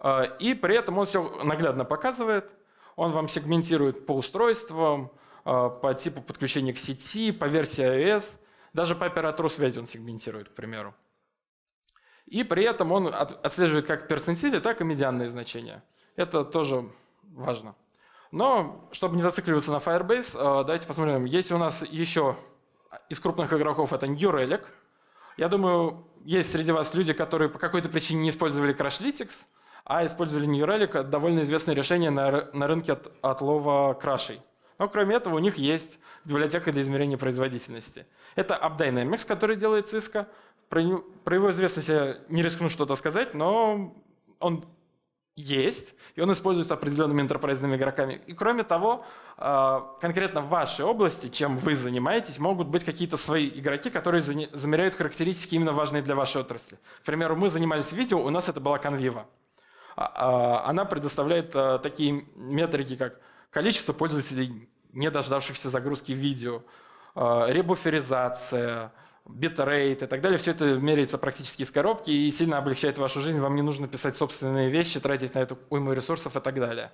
Э, и при этом он все наглядно показывает. Он вам сегментирует по устройствам, э, по типу подключения к сети, по версии iOS. Даже по оператору связи он сегментирует, к примеру. И при этом он отслеживает как перцентили, так и медианные значения. Это тоже важно. Но, чтобы не зацикливаться на Firebase, э, давайте посмотрим. Есть у нас еще из крупных игроков это New Relic. Я думаю, есть среди вас люди, которые по какой-то причине не использовали Crashlytics, а использовали New Relic, довольно известное решение на, на рынке от, отлова крашей. Но кроме этого у них есть библиотека для измерения производительности. Это AppDynamics, который делает Cisco. Про, про его известность я не рискну что-то сказать, но он есть, и он используется определенными интерпрайзными игроками. И кроме того, а, конкретно в вашей области, чем вы занимаетесь, могут быть какие-то свои игроки, которые замеряют характеристики именно важные для вашей отрасли. К примеру, мы занимались видео, у нас это была Конвива. А, она предоставляет а, такие метрики, как количество пользователей, не дождавшихся загрузки видео, ребуферизация, битрейт и так далее. Все это меряется практически из коробки и сильно облегчает вашу жизнь. Вам не нужно писать собственные вещи, тратить на эту уйму ресурсов и так далее.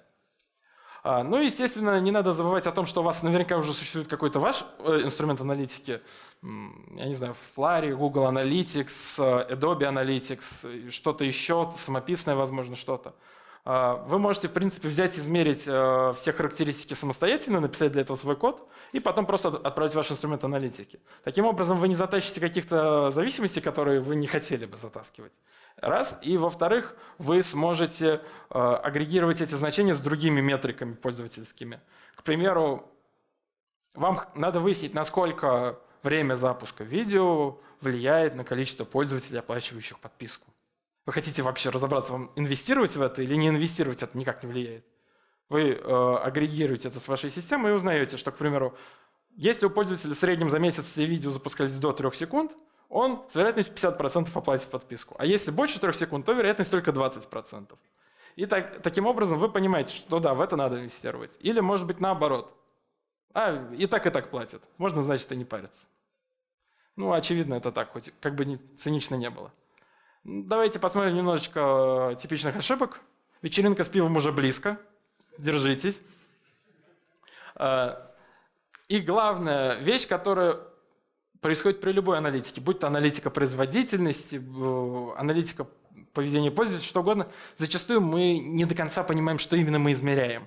А, ну и, естественно, не надо забывать о том, что у вас наверняка уже существует какой-то ваш э, инструмент аналитики. Я не знаю, Flare, Google Analytics, э, Adobe Analytics, э, что-то еще, самописное, возможно, что-то. А, вы можете, в принципе, взять, измерить э, все характеристики самостоятельно, написать для этого свой код, и потом просто отправить ваш инструмент аналитики. Таким образом, вы не затащите каких-то зависимостей, которые вы не хотели бы затаскивать. Раз. И, во-вторых, вы сможете э, агрегировать эти значения с другими метриками пользовательскими. К примеру, вам надо выяснить, насколько время запуска видео влияет на количество пользователей, оплачивающих подписку. Вы хотите вообще разобраться, вам инвестировать в это или не инвестировать, это никак не влияет. Вы э, агрегируете это с вашей системой и узнаете, что, к примеру, если у пользователя в среднем за месяц все видео запускались до 3 секунд, он с вероятностью 50% оплатит подписку. А если больше 3 секунд, то вероятность только 20%. И так, таким образом вы понимаете, что да, в это надо инвестировать. Или, может быть, наоборот. А, и так, и так платят. Можно, значит, и не париться. Ну, очевидно, это так, хоть как бы не, цинично не было. Давайте посмотрим немножечко э, типичных ошибок. Вечеринка с пивом уже близко. Держитесь. Э, и главная вещь, которая происходит при любой аналитике, будь то аналитика производительности, аналитика поведения пользователя, что угодно, зачастую мы не до конца понимаем, что именно мы измеряем.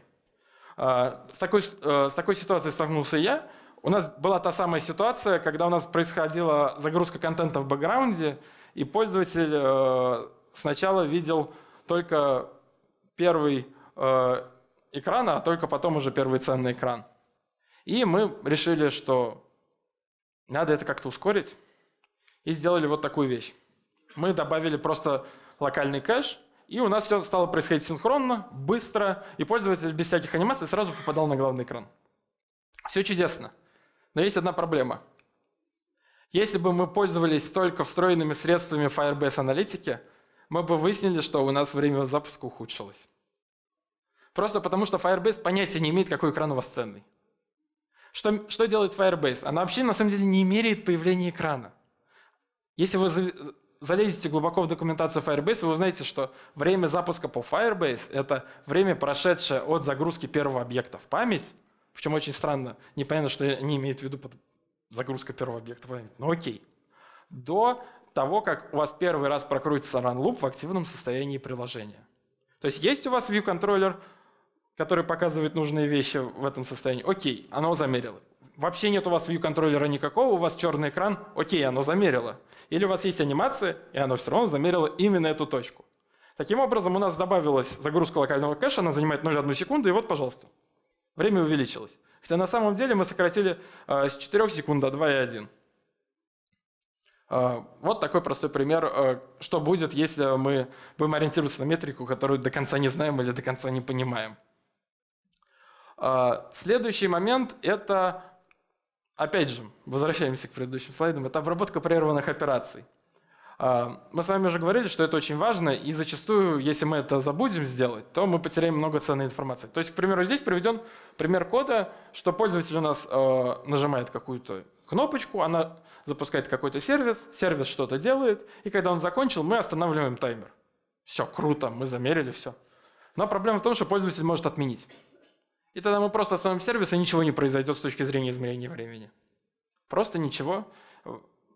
Э, с такой, с такой ситуацией столкнулся я. У нас была та самая ситуация, когда у нас происходила загрузка контента в бэкграунде, и пользователь э, сначала видел только первый э, экран, а только потом уже первый ценный экран. И мы решили, что надо это как-то ускорить, и сделали вот такую вещь. Мы добавили просто локальный кэш, и у нас все стало происходить синхронно, быстро, и пользователь без всяких анимаций сразу попадал на главный экран. Все чудесно. Но есть одна проблема. Если бы мы пользовались только встроенными средствами Firebase аналитики, мы бы выяснили, что у нас время запуска ухудшилось. Просто потому, что Firebase понятия не имеет, какой экран у вас ценный. Что, что делает Firebase? Она вообще на самом деле не меряет появление экрана. Если вы залезете глубоко в документацию Firebase, вы узнаете, что время запуска по Firebase — это время, прошедшее от загрузки первого объекта в память, причем очень странно, непонятно, что они имеют в виду под загрузка первого объекта памяти. Ну окей. До того, как у вас первый раз прокрутится run loop в активном состоянии приложения. То есть есть у вас view контроллер, который показывает нужные вещи в этом состоянии. Окей, оно замерило. Вообще нет у вас view контроллера никакого, у вас черный экран, окей, оно замерило. Или у вас есть анимация, и оно все равно замерило именно эту точку. Таким образом, у нас добавилась загрузка локального кэша, она занимает 0,1 секунду, и вот, пожалуйста, время увеличилось. Хотя на самом деле мы сократили а, с 4 секунд до 2,1. А, вот такой простой пример, а, что будет, если мы будем ориентироваться на метрику, которую до конца не знаем или до конца не понимаем. Следующий момент – это, опять же, возвращаемся к предыдущим слайдам, это обработка прерванных операций. А, мы с вами уже говорили, что это очень важно, и зачастую, если мы это забудем сделать, то мы потеряем много ценной информации. То есть, к примеру, здесь приведен пример кода, что пользователь у нас э, нажимает какую-то кнопочку, она запускает какой-то сервис, сервис что-то делает, и когда он закончил, мы останавливаем таймер. Все, круто, мы замерили все. Но проблема в том, что пользователь может отменить. И тогда мы просто остановим сервис, и ничего не произойдет с точки зрения измерения времени. Просто ничего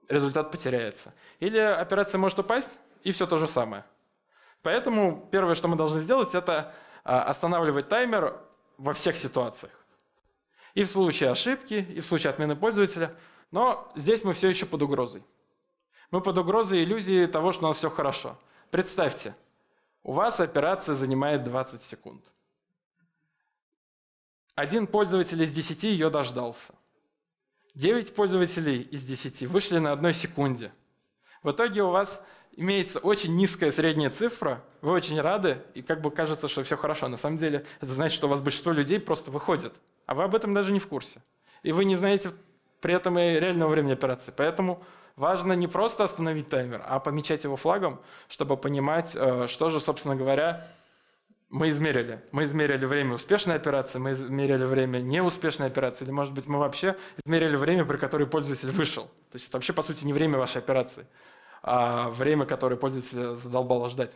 результат потеряется. Или операция может упасть, и все то же самое. Поэтому первое, что мы должны сделать, это а, останавливать таймер во всех ситуациях. И в случае ошибки, и в случае отмены пользователя. Но здесь мы все еще под угрозой. Мы под угрозой иллюзии того, что у нас все хорошо. Представьте, у вас операция занимает 20 секунд. Один пользователь из 10 ее дождался. 9 пользователей из 10 вышли на одной секунде. В итоге у вас имеется очень низкая средняя цифра, вы очень рады, и как бы кажется, что все хорошо. На самом деле это значит, что у вас большинство людей просто выходит, а вы об этом даже не в курсе. И вы не знаете при этом и реального времени операции. Поэтому важно не просто остановить таймер, а помечать его флагом, чтобы понимать, э, что же, собственно говоря, мы измерили. Мы измерили время успешной операции, мы измерили время неуспешной операции, или, может быть, мы вообще измерили время, при которой пользователь вышел. То есть это вообще, по сути, не время вашей операции, а время, которое пользователь задолбало ждать.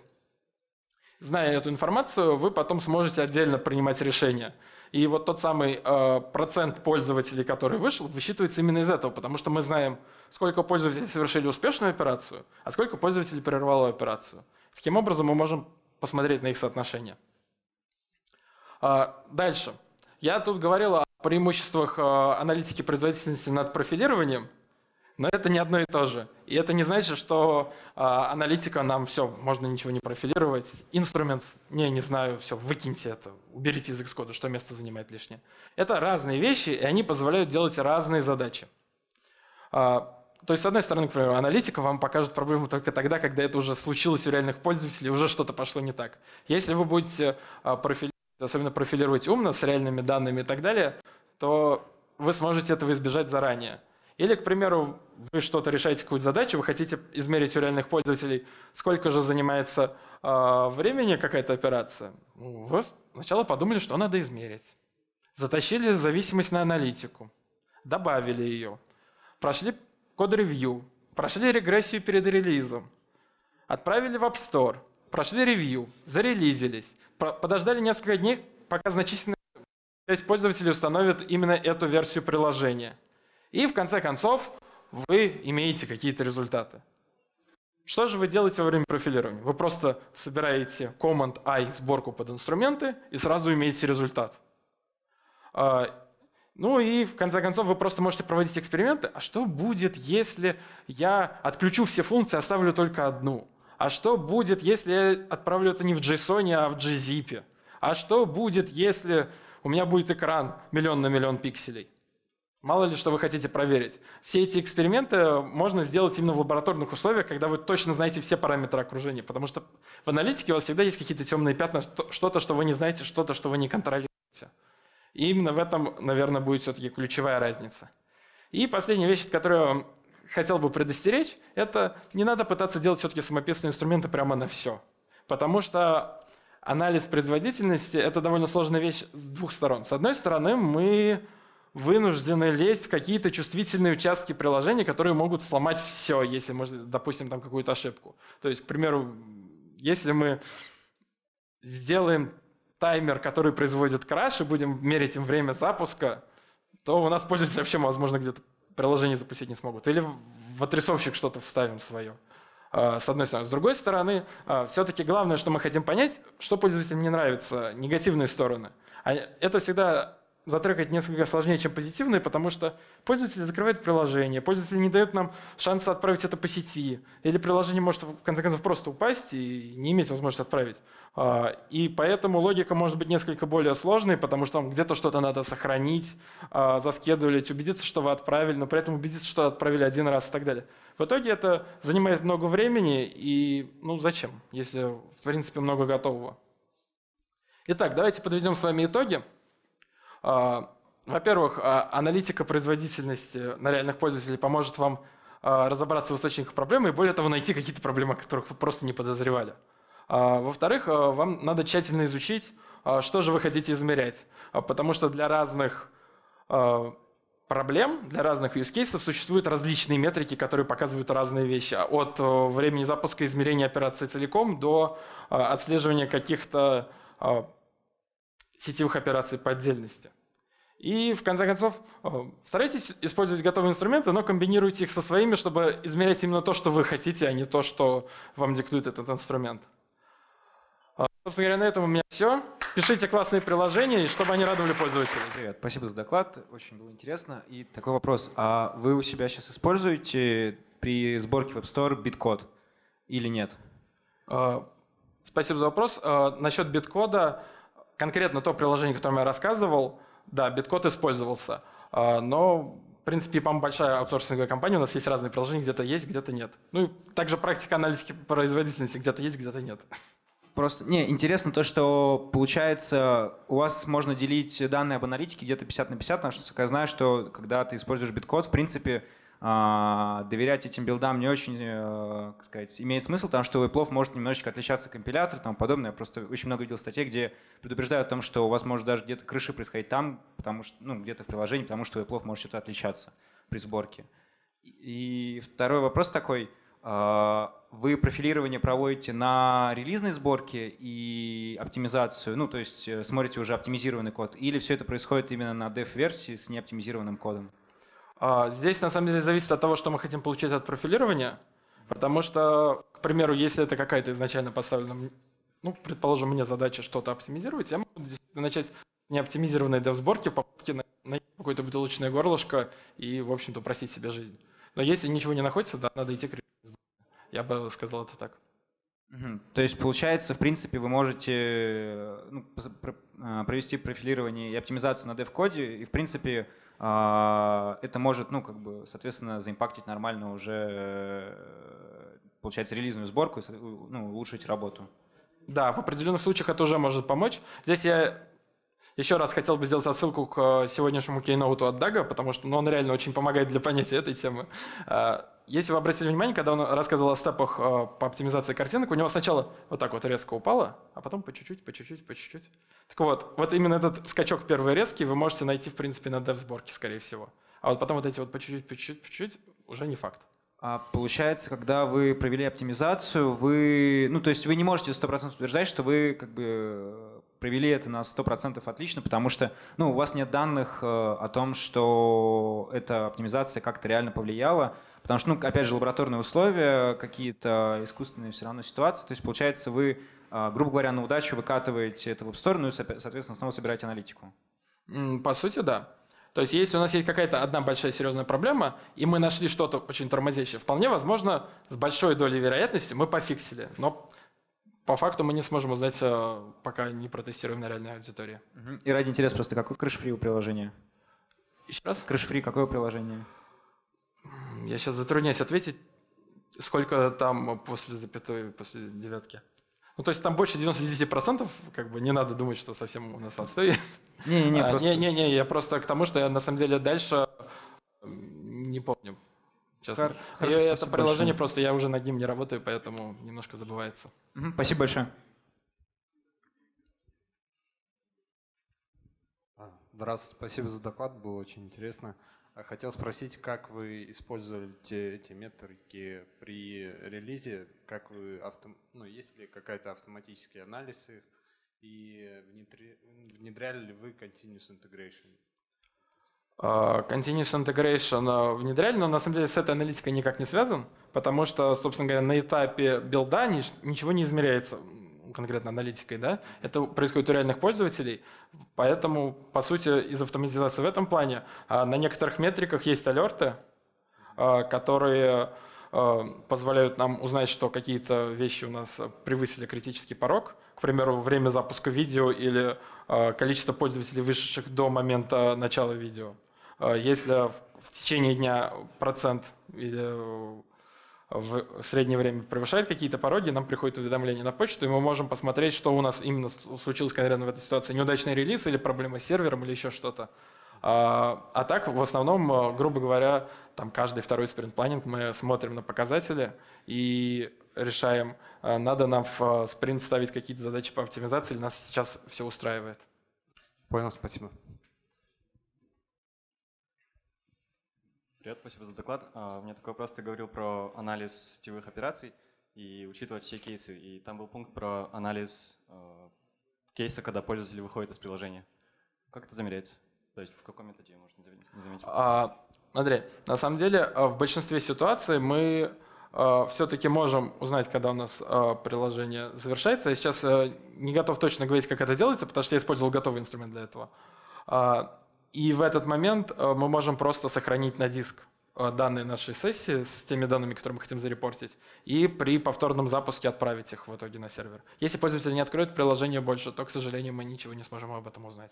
Зная эту информацию, вы потом сможете отдельно принимать решения. И вот тот самый э, процент пользователей, который вышел, высчитывается именно из этого, потому что мы знаем, сколько пользователей совершили успешную операцию, а сколько пользователей прервало операцию. Таким образом, мы можем посмотреть на их соотношение. А, дальше. Я тут говорил о преимуществах а, аналитики производительности над профилированием, но это не одно и то же. И это не значит, что а, аналитика нам все, можно ничего не профилировать. Инструмент, не, не знаю, все, выкиньте это, уберите из Xcode, что место занимает лишнее. Это разные вещи, и они позволяют делать разные задачи то есть, с одной стороны, к примеру, аналитика вам покажет проблему только тогда, когда это уже случилось у реальных пользователей, уже что-то пошло не так. Если вы будете а, профилировать, особенно профилировать умно, с реальными данными и так далее, то вы сможете этого избежать заранее. Или, к примеру, вы что-то решаете, какую-то задачу, вы хотите измерить у реальных пользователей, сколько же занимается э, времени какая-то операция. Вы сначала подумали, что надо измерить. Затащили зависимость на аналитику, добавили ее. Прошли код-ревью, прошли регрессию перед релизом, отправили в App Store, прошли ревью, зарелизились, подождали несколько дней, пока значительная часть пользователей установит именно эту версию приложения. И в конце концов вы имеете какие-то результаты. Что же вы делаете во время профилирования? Вы просто собираете Command-I сборку под инструменты и сразу имеете результат. А, ну и в конце концов вы просто можете проводить эксперименты. А что будет, если я отключу все функции, оставлю только одну? А что будет, если я отправлю это не в JSON, а в gzip? А что будет, если у меня будет экран миллион на миллион пикселей? Мало ли, что вы хотите проверить. Все эти эксперименты можно сделать именно в лабораторных условиях, когда вы точно знаете все параметры окружения, потому что в аналитике у вас всегда есть какие-то темные пятна, что-то, что вы не знаете, что-то, что вы не контролируете. И именно в этом, наверное, будет все-таки ключевая разница. И последняя вещь, которую я хотел бы предостеречь, это не надо пытаться делать все-таки самописные инструменты прямо на все. Потому что анализ производительности – это довольно сложная вещь с двух сторон. С одной стороны, мы вынуждены лезть в какие-то чувствительные участки приложения, которые могут сломать все, если мы допустим там какую-то ошибку. То есть, к примеру, если мы сделаем таймер, который производит краш, и будем мерить им время запуска, то у нас пользователи вообще, возможно, где-то приложение запустить не смогут. Или в отрисовщик что-то вставим свое. А, с одной стороны. С другой стороны, а, все-таки главное, что мы хотим понять, что пользователям не нравится, негативные стороны. Это всегда затрекать несколько сложнее, чем позитивные, потому что пользователи закрывают приложение, пользователи не дают нам шанса отправить это по сети, или приложение может в конце концов просто упасть и не иметь возможности отправить. А, и поэтому логика может быть несколько более сложной, потому что там где-то что-то надо сохранить, а, заскедулить, убедиться, что вы отправили, но при этом убедиться, что отправили один раз и так далее. В итоге это занимает много времени, и ну зачем, если в принципе много готового. Итак, давайте подведем с вами итоги. А, во-первых, а, аналитика производительности на реальных пользователей поможет вам а, разобраться в источниках проблемы и, более того, найти какие-то проблемы, о которых вы просто не подозревали. Во-вторых, вам надо тщательно изучить, что же вы хотите измерять, потому что для разных проблем, для разных use cases существуют различные метрики, которые показывают разные вещи. От времени запуска измерения операции целиком до отслеживания каких-то сетевых операций по отдельности. И в конце концов, э, старайтесь использовать готовые инструменты, но комбинируйте их со своими, чтобы измерять именно то, что вы хотите, а не то, что вам диктует этот инструмент. А, собственно говоря, на этом у меня все. Пишите классные приложения, и чтобы они радовали пользователей. Привет, спасибо за доклад, очень было интересно. И такой вопрос, а вы у себя сейчас используете при сборке в App Store биткод или нет? А, спасибо за вопрос. А, Насчет биткода конкретно то приложение, о котором я рассказывал, да, биткод использовался. А, но, в принципе, по-моему, большая аутсорсинговая компания, у нас есть разные приложения, где-то есть, где-то нет. Ну и также практика аналитики производительности, где-то есть, где-то нет. Просто, не, интересно то, что получается, у вас можно делить данные об аналитике где-то 50 на 50, потому что я знаю, что когда ты используешь биткод, в принципе, а, доверять этим билдам не очень, э, как сказать, имеет смысл, потому что Webflow может немножечко отличаться компилятор и тому подобное. Я просто очень много видел статей, где предупреждают о том, что у вас может даже где-то крыши происходить там, потому что, ну, где-то в приложении, потому что Webflow может что-то отличаться при сборке. И второй вопрос такой. А, вы профилирование проводите на релизной сборке и оптимизацию, ну, то есть э, смотрите уже оптимизированный код, или все это происходит именно на деф-версии с неоптимизированным кодом? А, здесь, на самом деле, зависит от того, что мы хотим получить от профилирования, потому что, к примеру, если это какая-то изначально поставленная, ну, предположим, мне задача что-то оптимизировать, я могу начать неоптимизированные девсборки, попытки на, на какое-то бутылочное горлышко и, в общем-то, просить себе жизнь. Но если ничего не находится, да, надо идти к Я бы сказал это так. То есть, получается, в принципе, вы можете э, ну, а, провести профилирование и оптимизацию на дев-коде, и, в принципе, а, это может, ну, как бы, соответственно, заимпактить нормально уже, э, получается, релизную сборку, ну, улучшить работу. Да, в определенных случаях это уже может помочь. Здесь я еще раз хотел бы сделать отсылку к э, сегодняшнему кейноуту от Дага, потому что ну, он реально очень помогает для понятия этой темы. А, если вы обратили внимание, когда он рассказывал о стапах э, по оптимизации картинок, у него сначала вот так вот резко упало, а потом по чуть-чуть, по чуть-чуть, по чуть-чуть. Так вот, вот именно этот скачок первой резки вы можете найти, в принципе, на дев-сборке, скорее всего. А вот потом вот эти вот по чуть-чуть, по чуть-чуть, по чуть-чуть уже не факт. А получается, когда вы провели оптимизацию, вы, ну, то есть вы не можете 100% утверждать, что вы как бы э, провели это на 100% отлично, потому что, ну, у вас нет данных э, о том, что эта оптимизация как-то реально повлияла Потому что, ну, опять же, лабораторные условия, какие-то искусственные все равно ситуации. То есть, получается, вы, а, грубо говоря, на удачу выкатываете это в сторону и, соответственно, снова собираете аналитику. По сути, да. То есть, если у нас есть какая-то одна большая серьезная проблема, и мы нашли что-то очень тормозящее, вполне возможно, с большой долей вероятности мы пофиксили. Но по факту мы не сможем узнать, э, пока не протестируем на реальной аудитории. И ради интереса просто, какой крышфри у приложения? Еще раз? Крышфри, какое приложение? я сейчас затрудняюсь ответить, сколько там после запятой, после девятки. Ну, то есть там больше 99%, как бы не надо думать, что совсем у нас отстой. Не-не-не, [LAUGHS] а, просто... Не-не-не, я просто к тому, что я на самом деле дальше не помню. Честно. Хорошо, и это приложение большое. просто, я уже над ним не работаю, поэтому немножко забывается. Угу, спасибо большое. А, здравствуйте, спасибо за доклад, было очень интересно. А хотел спросить, как вы использовали те, эти метрики при релизе, как вы авто, ну, есть ли какая-то автоматический анализ их, и внедри, внедряли ли вы Continuous Integration? А, continuous Integration а, внедряли, но на самом деле с этой аналитикой никак не связан, потому что, собственно говоря, на этапе билда ничего не измеряется конкретно аналитикой, да, это происходит у реальных пользователей, поэтому, по сути, из автоматизации в этом плане а, на некоторых метриках есть алерты, а, которые а, позволяют нам узнать, что какие-то вещи у нас превысили критический порог. К примеру, время запуска видео или количество пользователей, вышедших до момента начала видео. Если в течение дня процент или в среднее время превышает какие-то пороги, нам приходит уведомление на почту, и мы можем посмотреть, что у нас именно случилось конкретно в этой ситуации. Неудачный релиз или проблема с сервером или еще что-то. А, а так, в основном, э, грубо говоря, там каждый второй спринт-планинг мы смотрим на показатели и решаем, э, надо нам в э, спринт ставить какие-то задачи по оптимизации, или нас сейчас все устраивает. Понял, спасибо. Привет, спасибо за доклад. А, у меня такой вопрос. Ты говорил про анализ сетевых операций и учитывать все кейсы. И там был пункт про анализ а, кейса, когда пользователь выходит из приложения. Как это замеряется? То есть в каком методе можно заметить? А, Андрей, на самом деле а, в большинстве ситуаций мы все-таки можем узнать, когда у нас приложение завершается. Я сейчас э, не готов точно говорить, как это делается, потому что я использовал готовый инструмент для этого. И в этот момент э, мы можем просто сохранить на диск э, данные нашей сессии с теми данными, которые мы хотим зарепортить, и при повторном запуске отправить их в итоге на сервер. Если пользователь не откроет приложение больше, то, к сожалению, мы ничего не сможем об этом узнать.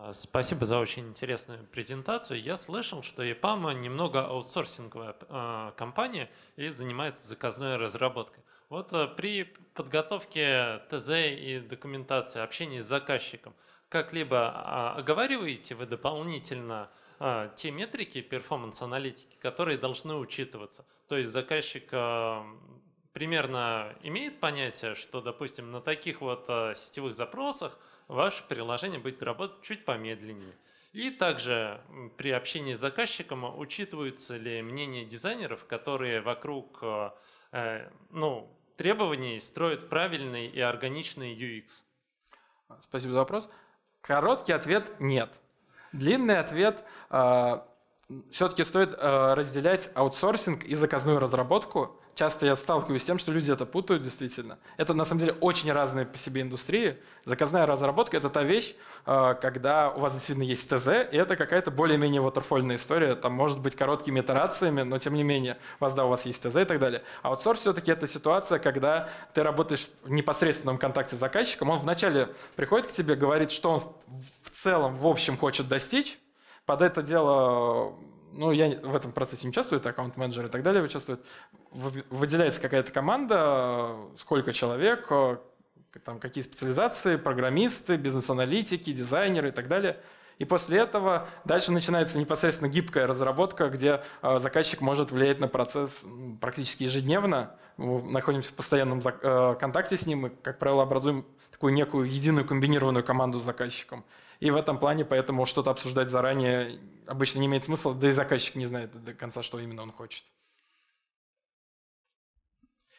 А, спасибо за очень интересную презентацию. Я слышал, что EPAM немного аутсорсинговая а, компания и занимается заказной разработкой. Вот а, при подготовке ТЗ и документации, общении с заказчиком, как-либо оговариваете вы дополнительно те метрики перформанс-аналитики, которые должны учитываться? То есть заказчик примерно имеет понятие, что, допустим, на таких вот э, сетевых запросах ваше приложение будет работать чуть помедленнее. И также при общении с заказчиком учитываются ли мнения дизайнеров, которые вокруг э, э, ну, требований строят правильный и органичный UX? Спасибо за вопрос. Короткий ответ – нет. Длинный ответ э, – все-таки стоит э, разделять аутсорсинг и заказную разработку часто я сталкиваюсь с тем, что люди это путают действительно. Это на самом деле очень разные по себе индустрии. Заказная разработка — это та вещь, а, когда у вас действительно есть ТЗ, и это какая-то более-менее ватерфольная история. Там может быть короткими итерациями, но тем не менее, у вас, да, у вас есть ТЗ и так далее. А аутсорс все-таки — это ситуация, когда ты работаешь в непосредственном контакте с заказчиком. Он вначале приходит к тебе, говорит, что он в целом, в общем, хочет достичь, под это дело ну, я в этом процессе не участвую, это аккаунт-менеджер и так далее участвует. Выделяется какая-то команда, сколько человек, э, там, какие специализации, программисты, бизнес-аналитики, дизайнеры и так далее. И после этого дальше начинается непосредственно гибкая разработка, где э, заказчик может влиять на процесс практически ежедневно. Мы находимся в постоянном э, контакте с ним и, как правило, образуем такую некую единую комбинированную команду с заказчиком. И в этом плане поэтому что-то обсуждать заранее обычно не имеет смысла, да и заказчик не знает до конца, что именно он хочет.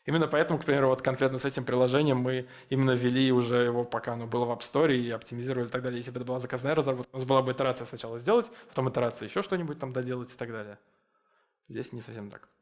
Именно поэтому, к примеру, вот конкретно с этим приложением мы именно ввели уже его, пока оно было в App Store, и оптимизировали и так далее. Если бы это была заказная разработка, у нас была бы итерация сначала сделать, потом итерация еще что-нибудь там доделать и так далее. Здесь не совсем так.